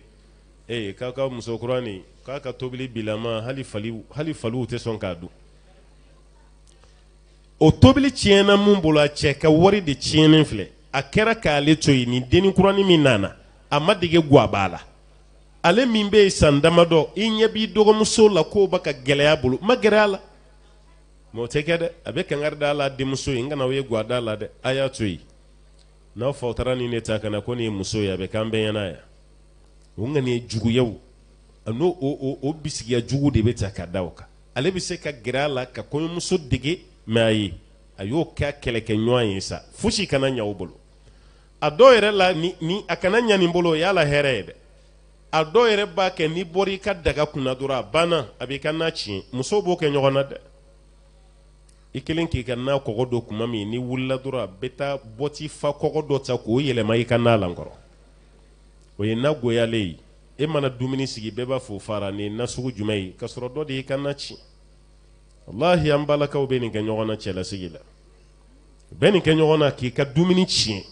ee k'a ka musokura nin k'a ka tobili bilama hali faliw hali faliw tɛ sɔn k'a dun o tobili tiɲɛna mun bolo a cɛ ka wari de tiɲɛnen filɛ a kɛra k'ale to yen nin dennin kurani min nana a ma dege b'a la ale min bɛ yen san damadɔ i ɲɛ b'i dɔgɔmuso la k'o bɛ ka gɛlɛya bolo ma gɛrɛ a la mɛ o tɛ kɛ dɛ a bɛ kankari d'a a la a denmuso ye n kana aw ye guwa d'a la dɛ a y'a to yen n'aw faw taara nin de ta ka na ko nin ye muso ye a bɛ k'an bɛɛ ɲɛna yan o ŋani ye juguyaw a n'o o o bisigiya jugu de bɛ ta ka da o kan ale bɛ se ka gɛrɛ a la ka kɔɲɔmuso dege mɛ a ye a y'o kɛ kɛlɛkɛɲɔgɔn ye sa fosi kana ɲa o bolo a dɔw yɛrɛ la ni, ni a kana ɲa nin bolo o y'a la hɛrɛ ye dɛ a dɔw yɛrɛ b'a kɛ n'i bɔra ka daga kunna dɔrɔn a banna a b'i ka na tiɲɛ musow b'o kɛ ɲɔgɔn na dɛ i kelen k'i ka na kɔgɔ don kuma min n'i wulila dɔrɔn a bɛ taa bɔti fa kɔgɔ dɔ ta k'o yɛlɛma i ka na lankɔrɔ o ye na goyalen ye e mana dumuni sigi bɛɛ b'a fɔ o fara nin na sugu jumɛn ye k'a sɔrɔ dɔ de y'i ka na tiɲɛ wallahi an balakaw bɛ nin kɛ ɲɔgɔn na cɛlasigi la u nin kɛ ɲɔgɔn na k'i ka dumuni tiɲɛ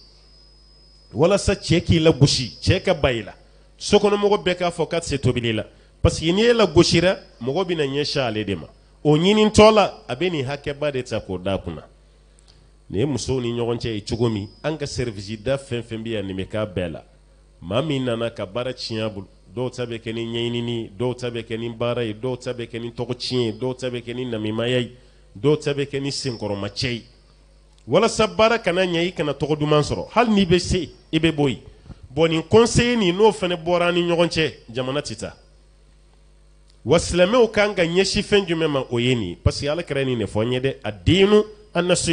walasa cɛ k'i lagosi cɛ ka ba i la sokɔnɔmɔgɔ bɛɛ k'a fɔ k'a se tobili la parce que n'i e lagosira mɔgɔ bɛna ɲɛsin ale de ma o ɲinitɔ la a bɛ nin hakɛba de ta k'o d'a kunna nin ye musow ni ɲɔgɔn cɛ ye cogo min an ka sɛriwisida fɛn fɛn bɛ yan nin bɛ k'a bɛɛ la maa min nana ka baara tiɲɛ bolo dɔw ta bɛ kɛ ni ɲɛɲinini dɔw ta bɛ kɛ ni baara ye dɔw ta bɛ kɛ ni tɔgɔciɲɛ ye dɔw ta bɛ kɛ ni namimaya ye dɔw ta bɛ kɛ ni senkɔrɔmacɛ ye walasa baara kana ɲɛ i kana tɔgɔ duman sɔrɔ hali n'i bɛ se i bɛ bɔ yen bɔn nin kɔnseye nin n'o fana bɔra an ni ɲɔgɔn cɛ jamana tɛ taa wa silamɛw kan ka ɲɛsin fɛn jumɛn ma o ye nin parce que ala kɛra nin de fɔ n ye dɛ a diinu an na so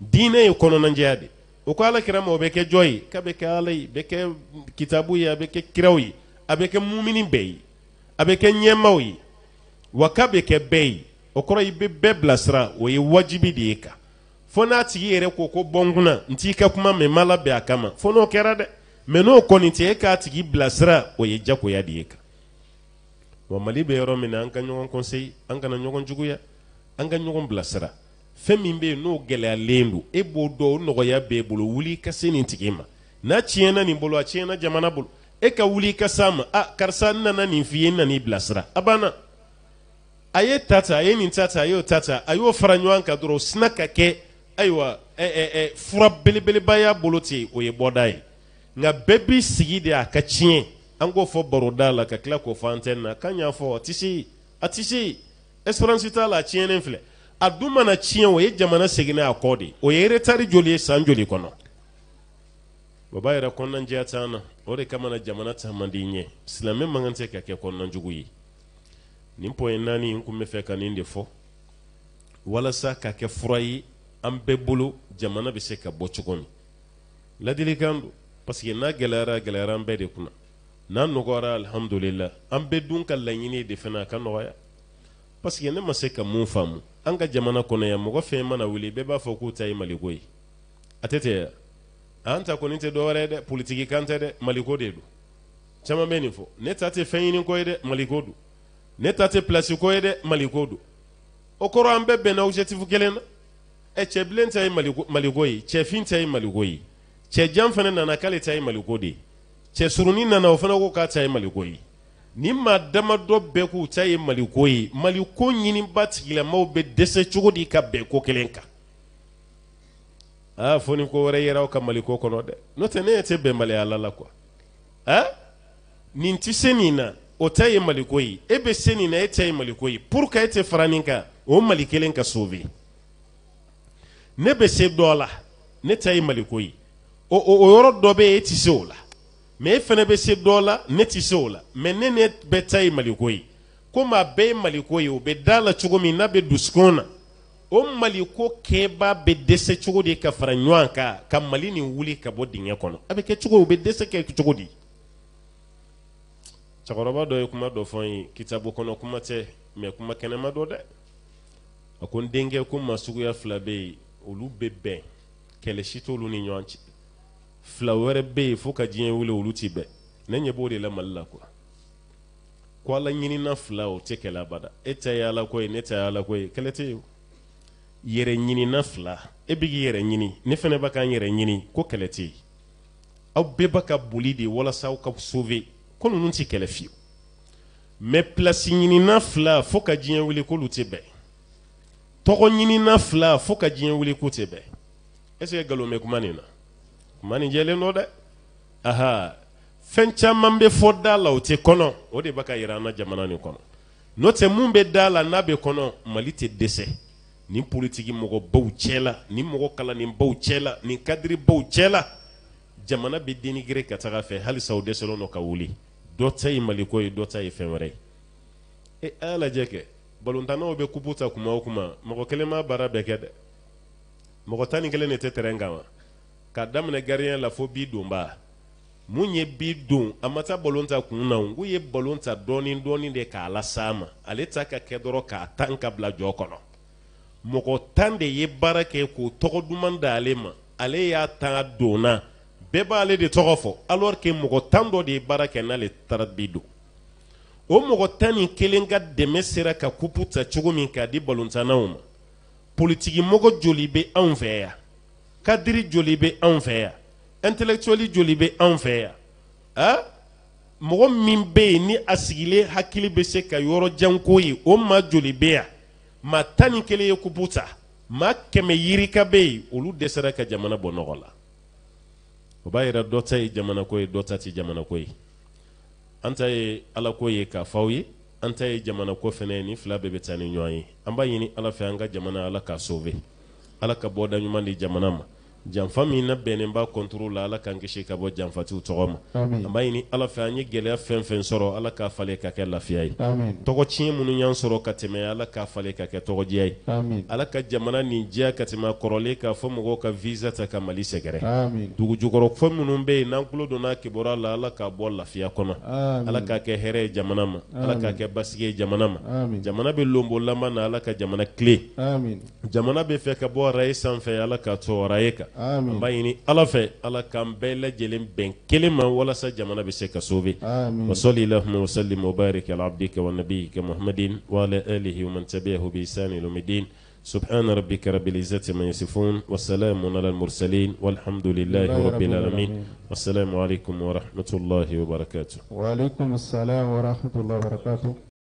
diinɛ ye kɔnɔnajɛya de o ko ala kɛra ma o bɛ kɛ jɔn ye k'a bɛ kɛ ala ye bɛ kɛ kitabu ye a bɛ kɛ kiraw ye a bɛ kɛ mumini bɛɛ ye a bɛ kɛ ɲɛmaw ye wa k'a bɛ kɛ bɛɛ ye o kɔrɔ i bɛ bɛɛ bilasira o ye wajibi de ye kan fo n'a tigi yɛrɛ ko ko bɔ n kunna n t'i ka kuma mɛn n ma labɛn a kama fo n'o kɛra dɛ mɛ n'o kɔni tɛ e k'a tigi bilasira o ye diyagoya de ye kan wa mali bɛ yɔrɔ min na an ka ɲɔgɔn conseil an kana ɲɔgɔn juguya an ka ɲɔgɔn bilasira fɛn min bɛ yen n'o gɛlɛyalen don e b'o dɔn o nɔgɔya b'e bolo wuli i ka se nin tigi ma n'a tiɲɛna nin bolo a tiɲɛna jamana bolo e ka wuli i ka s'a ma a karisa n nana nin f'i ye n nan'i bilasira a banna a ye ta ta a ye nin ta ta a y'o ta ta a y'o fara ɲɔgɔn kan dɔrɔn sina ka kɛ ayiwa ɛ ɛ ɛ fura belebeleba y'a bolo ten o ye bɔda ye nka bɛɛ b'i sigi de a ka tiɲɛ an k'o fɔ baroda la ka tila k'o fɔ antenne na k'an y'a fɔ a ti se a ti se yen t'a la a tiɲɛnen filɛ a dun mana tiɲɛ o ye jamana segin a kɔ de o ye retard joli ye san joli kɔnɔ baba yɛrɛ kɔnɔna jɛya t'an na o de kama na jamana ta man di n ye silamɛ man kan tɛ ka kɛ kɔnɔna jugu ye nin pɔye naani n kun bɛ fɛ ka nin de fɔ walasa ka kɛ fura ye an bɛɛ bolo jamana bɛ se ka bɔ cogo min ladilikan don paseke n'a gɛlɛyara gɛlɛyara an bɛɛ de kunna n'a nɔgɔyara alihamudulila an bɛɛ dun ka laɲini de fana a ka nɔgɔya paseke ne ma se ka mun faamu an ka jamana kɔnɔ yan mɔgɔ fɛn mana wuli bɛɛ b'a fɔ k'u ta ye maliko ye a tɛ tɛ yan anta ko nite dɔwɛrɛ ye dɛ politiki kan dɛ e maliko de do caman bɛ nin fɔ ne ta tɛ fɛn ɲini ko ye dɛ maliko do ne ta tɛ pilasi ko ye dɛ maliko do o kɔrɔ an bɛɛ bɛnna objectif kelen na ɛ cɛbilen ta ye maliko maliko ye cɛfin ta ye maliko ye cɛjan fana nana k'ale ta ye maliko de ye cɛsurunnin nana o fana ko k'a ta ye maliko ye nin maa damadɔ bɛɛ k'u ta ye maliko ye maliko ɲiniba tigilamaaw bɛ dɛsɛ cogo di ka bɛn ko kelen kan aa ah, fo ah? ni ko wɛrɛ yɛrɛ aw ka maliko kɔnɔ dɛ n'o tɛ ne yɛrɛ tɛ bɛnbaliya la la kuwa a nin ti se nin na o ta ye maliko ye e bɛ se nin na e ta ye maliko ye pour que e tɛ fara nin kan o mali kelen ka sauver ne bɛ se dɔ la ne ta ye maliko ye o o yɔrɔ dɔ bɛ yen e ti se o la mɛ e fana bɛ se dɔ la ne ti se o la mɛ ne ne bɛ ta ye maliko ye komi a bɛɛ ye maliko ye o bɛ da la cogo min n'a bɛ dusukun na o ko kɛba bɛ dɛsɛ cogo de ka fara ɲɔgɔn kan ka mali nin wuli ka bɔ dingɛ kɔnɔ a bɛ kɛ cogo o bɛ dɛsɛ kɛ cogo di cɛkɔrɔba dɔ ye kuma dɔ fɔ ye kitabu kɔnɔ kuma tɛ mɛ kuma kɛnɛma dɔ dɛ a ko n denkɛ ko masuguya fila bɛ yen olu bɛ bɛn kɛlɛ si t'olu ni ɲɔgɔn cɛ fila wɛrɛ bɛ yen fo ka diɲɛ wuli olu ti bɛn ne ɲɛ b'o de la mali la quoi ko ala ɲinina fila o tɛ kɛlɛ abada e ta ye ala ko ye ne ta ye ala ko ye kɛlɛ tɛ yen o yɛrɛ ɲinina fila e bɛ k'i yɛrɛ ɲini ne fana b'a kan yɛrɛ ɲini ko kɛlɛ tɛ yen aw bɛɛ b'a ka boli de walasa aw ka sauver ko ninnu tɛ kɛlɛ fiyewu mɛ pilasi ɲinina fila fo ka diɲɛ wuli k'olu tɛ bɛn tɔgɔ ɲinina fila fo ka diɲɛ wuli k'u tɛ bɛn est ce que nkalon bɛ kuma nin na kuma nin jɛlen don dɛ aha fɛn caman bɛ fɔ da la o tɛ kɔnɔ o de b'a ka yira an na jamana nin kɔnɔ n'o tɛ mun bɛ da la n'a bɛ kɔnɔ mali tɛ dɛsɛ ni politiki mɔgɔbaw cɛla ni mɔgɔ kalaninbaw cɛla ni kadiribaw cɛla jamana bɛ denigere ka taga fɛ halisa o dɛsɛlen no ka wuli dɔ ta ye maliko ye dɔ ta ye fɛn wɛrɛ ye e ala y'a lajɛ kɛ balontanaw bɛ kupu ta kuma o kuma mɔgɔ kelen ma baara bɛɛ kɛ dɛ mɔgɔ tan ni kelen de tɛ tɛrɛn kan wa k'a daminɛ gardien la fo bi donba mun ye bi don a ma taa balon ta kun na k'u ye balon ta dɔɔni dɔɔni de k'a las'a ma ale ta ka kɛ dɔrɔn k'a tan ka bila jɔ kɔnɔ mɔgɔ tan de ye baara kɛ k'o tɔgɔ duman da ale ma ale y'a taa donna bɛɛ b'ale de tɔgɔ fɔ alors que mɔgɔ tan dɔ de ye baara kɛ n'ale taara bi don o mɔgɔ tan ni kelen ka dɛmɛ sera ka kupu ta cogo min k'a di balontannaw ma politikimɔgɔ joli bɛ anw fɛ yan kadiri joli bɛ anw fɛ yan intellectuel joli bɛ anw fɛ yan ah? mɔgɔ min bɛ yen ni a sigilen hakili bɛ se ka yɔrɔjan ko ye o maa joli bɛ yan ma tan ni kelen ye kupu ma kɛmɛ yirika be yen olu dɛsɛra ka jamana bɔ nɔgɔ la o b'a yira dɔ ta ye jamanako ye dɔ ta tɛ jamanako ye an ta ye alako ye k'a fɔ ye an ta ye jamanako fana ye fila bɛɛ bɛ taa ni ɲɔgɔn ye an b'a ɲini ala fɛ an ka jamana ala k'a sove ala ka bɔda ɲuman di jamana ma janfa min na bɛnnen b'a la ala k'an kisi ka bɔ janfatiw tɔgɔ ma an b'a ɲini ala fɛ an ye gɛlɛya fɛn fɛn sɔrɔ ala k'a falen ka kɛ lafiya ye tɔgɔciɲɛ minnu y'an sɔrɔ ka tɛmɛ ala k'a falen ka kɛ tɔgɔdiya ye ala ka jamana nin diya ka tɛmɛ kɔrɔlen k'a fɔ mɔgɔw ka visa ta ka mali sɛgɛrɛ dugujukɔrɔ fɔ minnu bɛ yen n'an tulo donna kibaruya la ala k'a bɔ lafiya kɔnɔ ala k'a kɛ hɛrɛ ye jamana ma ala k'a kɛ basigi ye jamana ma jamana be lonbo lama na ala ka jamana tile jamana be fɛ ka bɔ araye sanfɛ ala k'a to araye kan an b'a ɲini ala fɛ ala k'an bɛɛ lajɛlen bɛn kelen ma walasa jamana bɛ se ka wa wasali lahuma ala abdika wa nabiyika muhammadin wa ala alihi wa man tabi'ahu bi يوم lumidin سبحان ربك رب العزة ما يصفون والسلام على المرسلين والحمد لله رب العالمين والسلام عليكم ورحمة الله وبركاته وعليكم السلام ورحمة الله وبركاته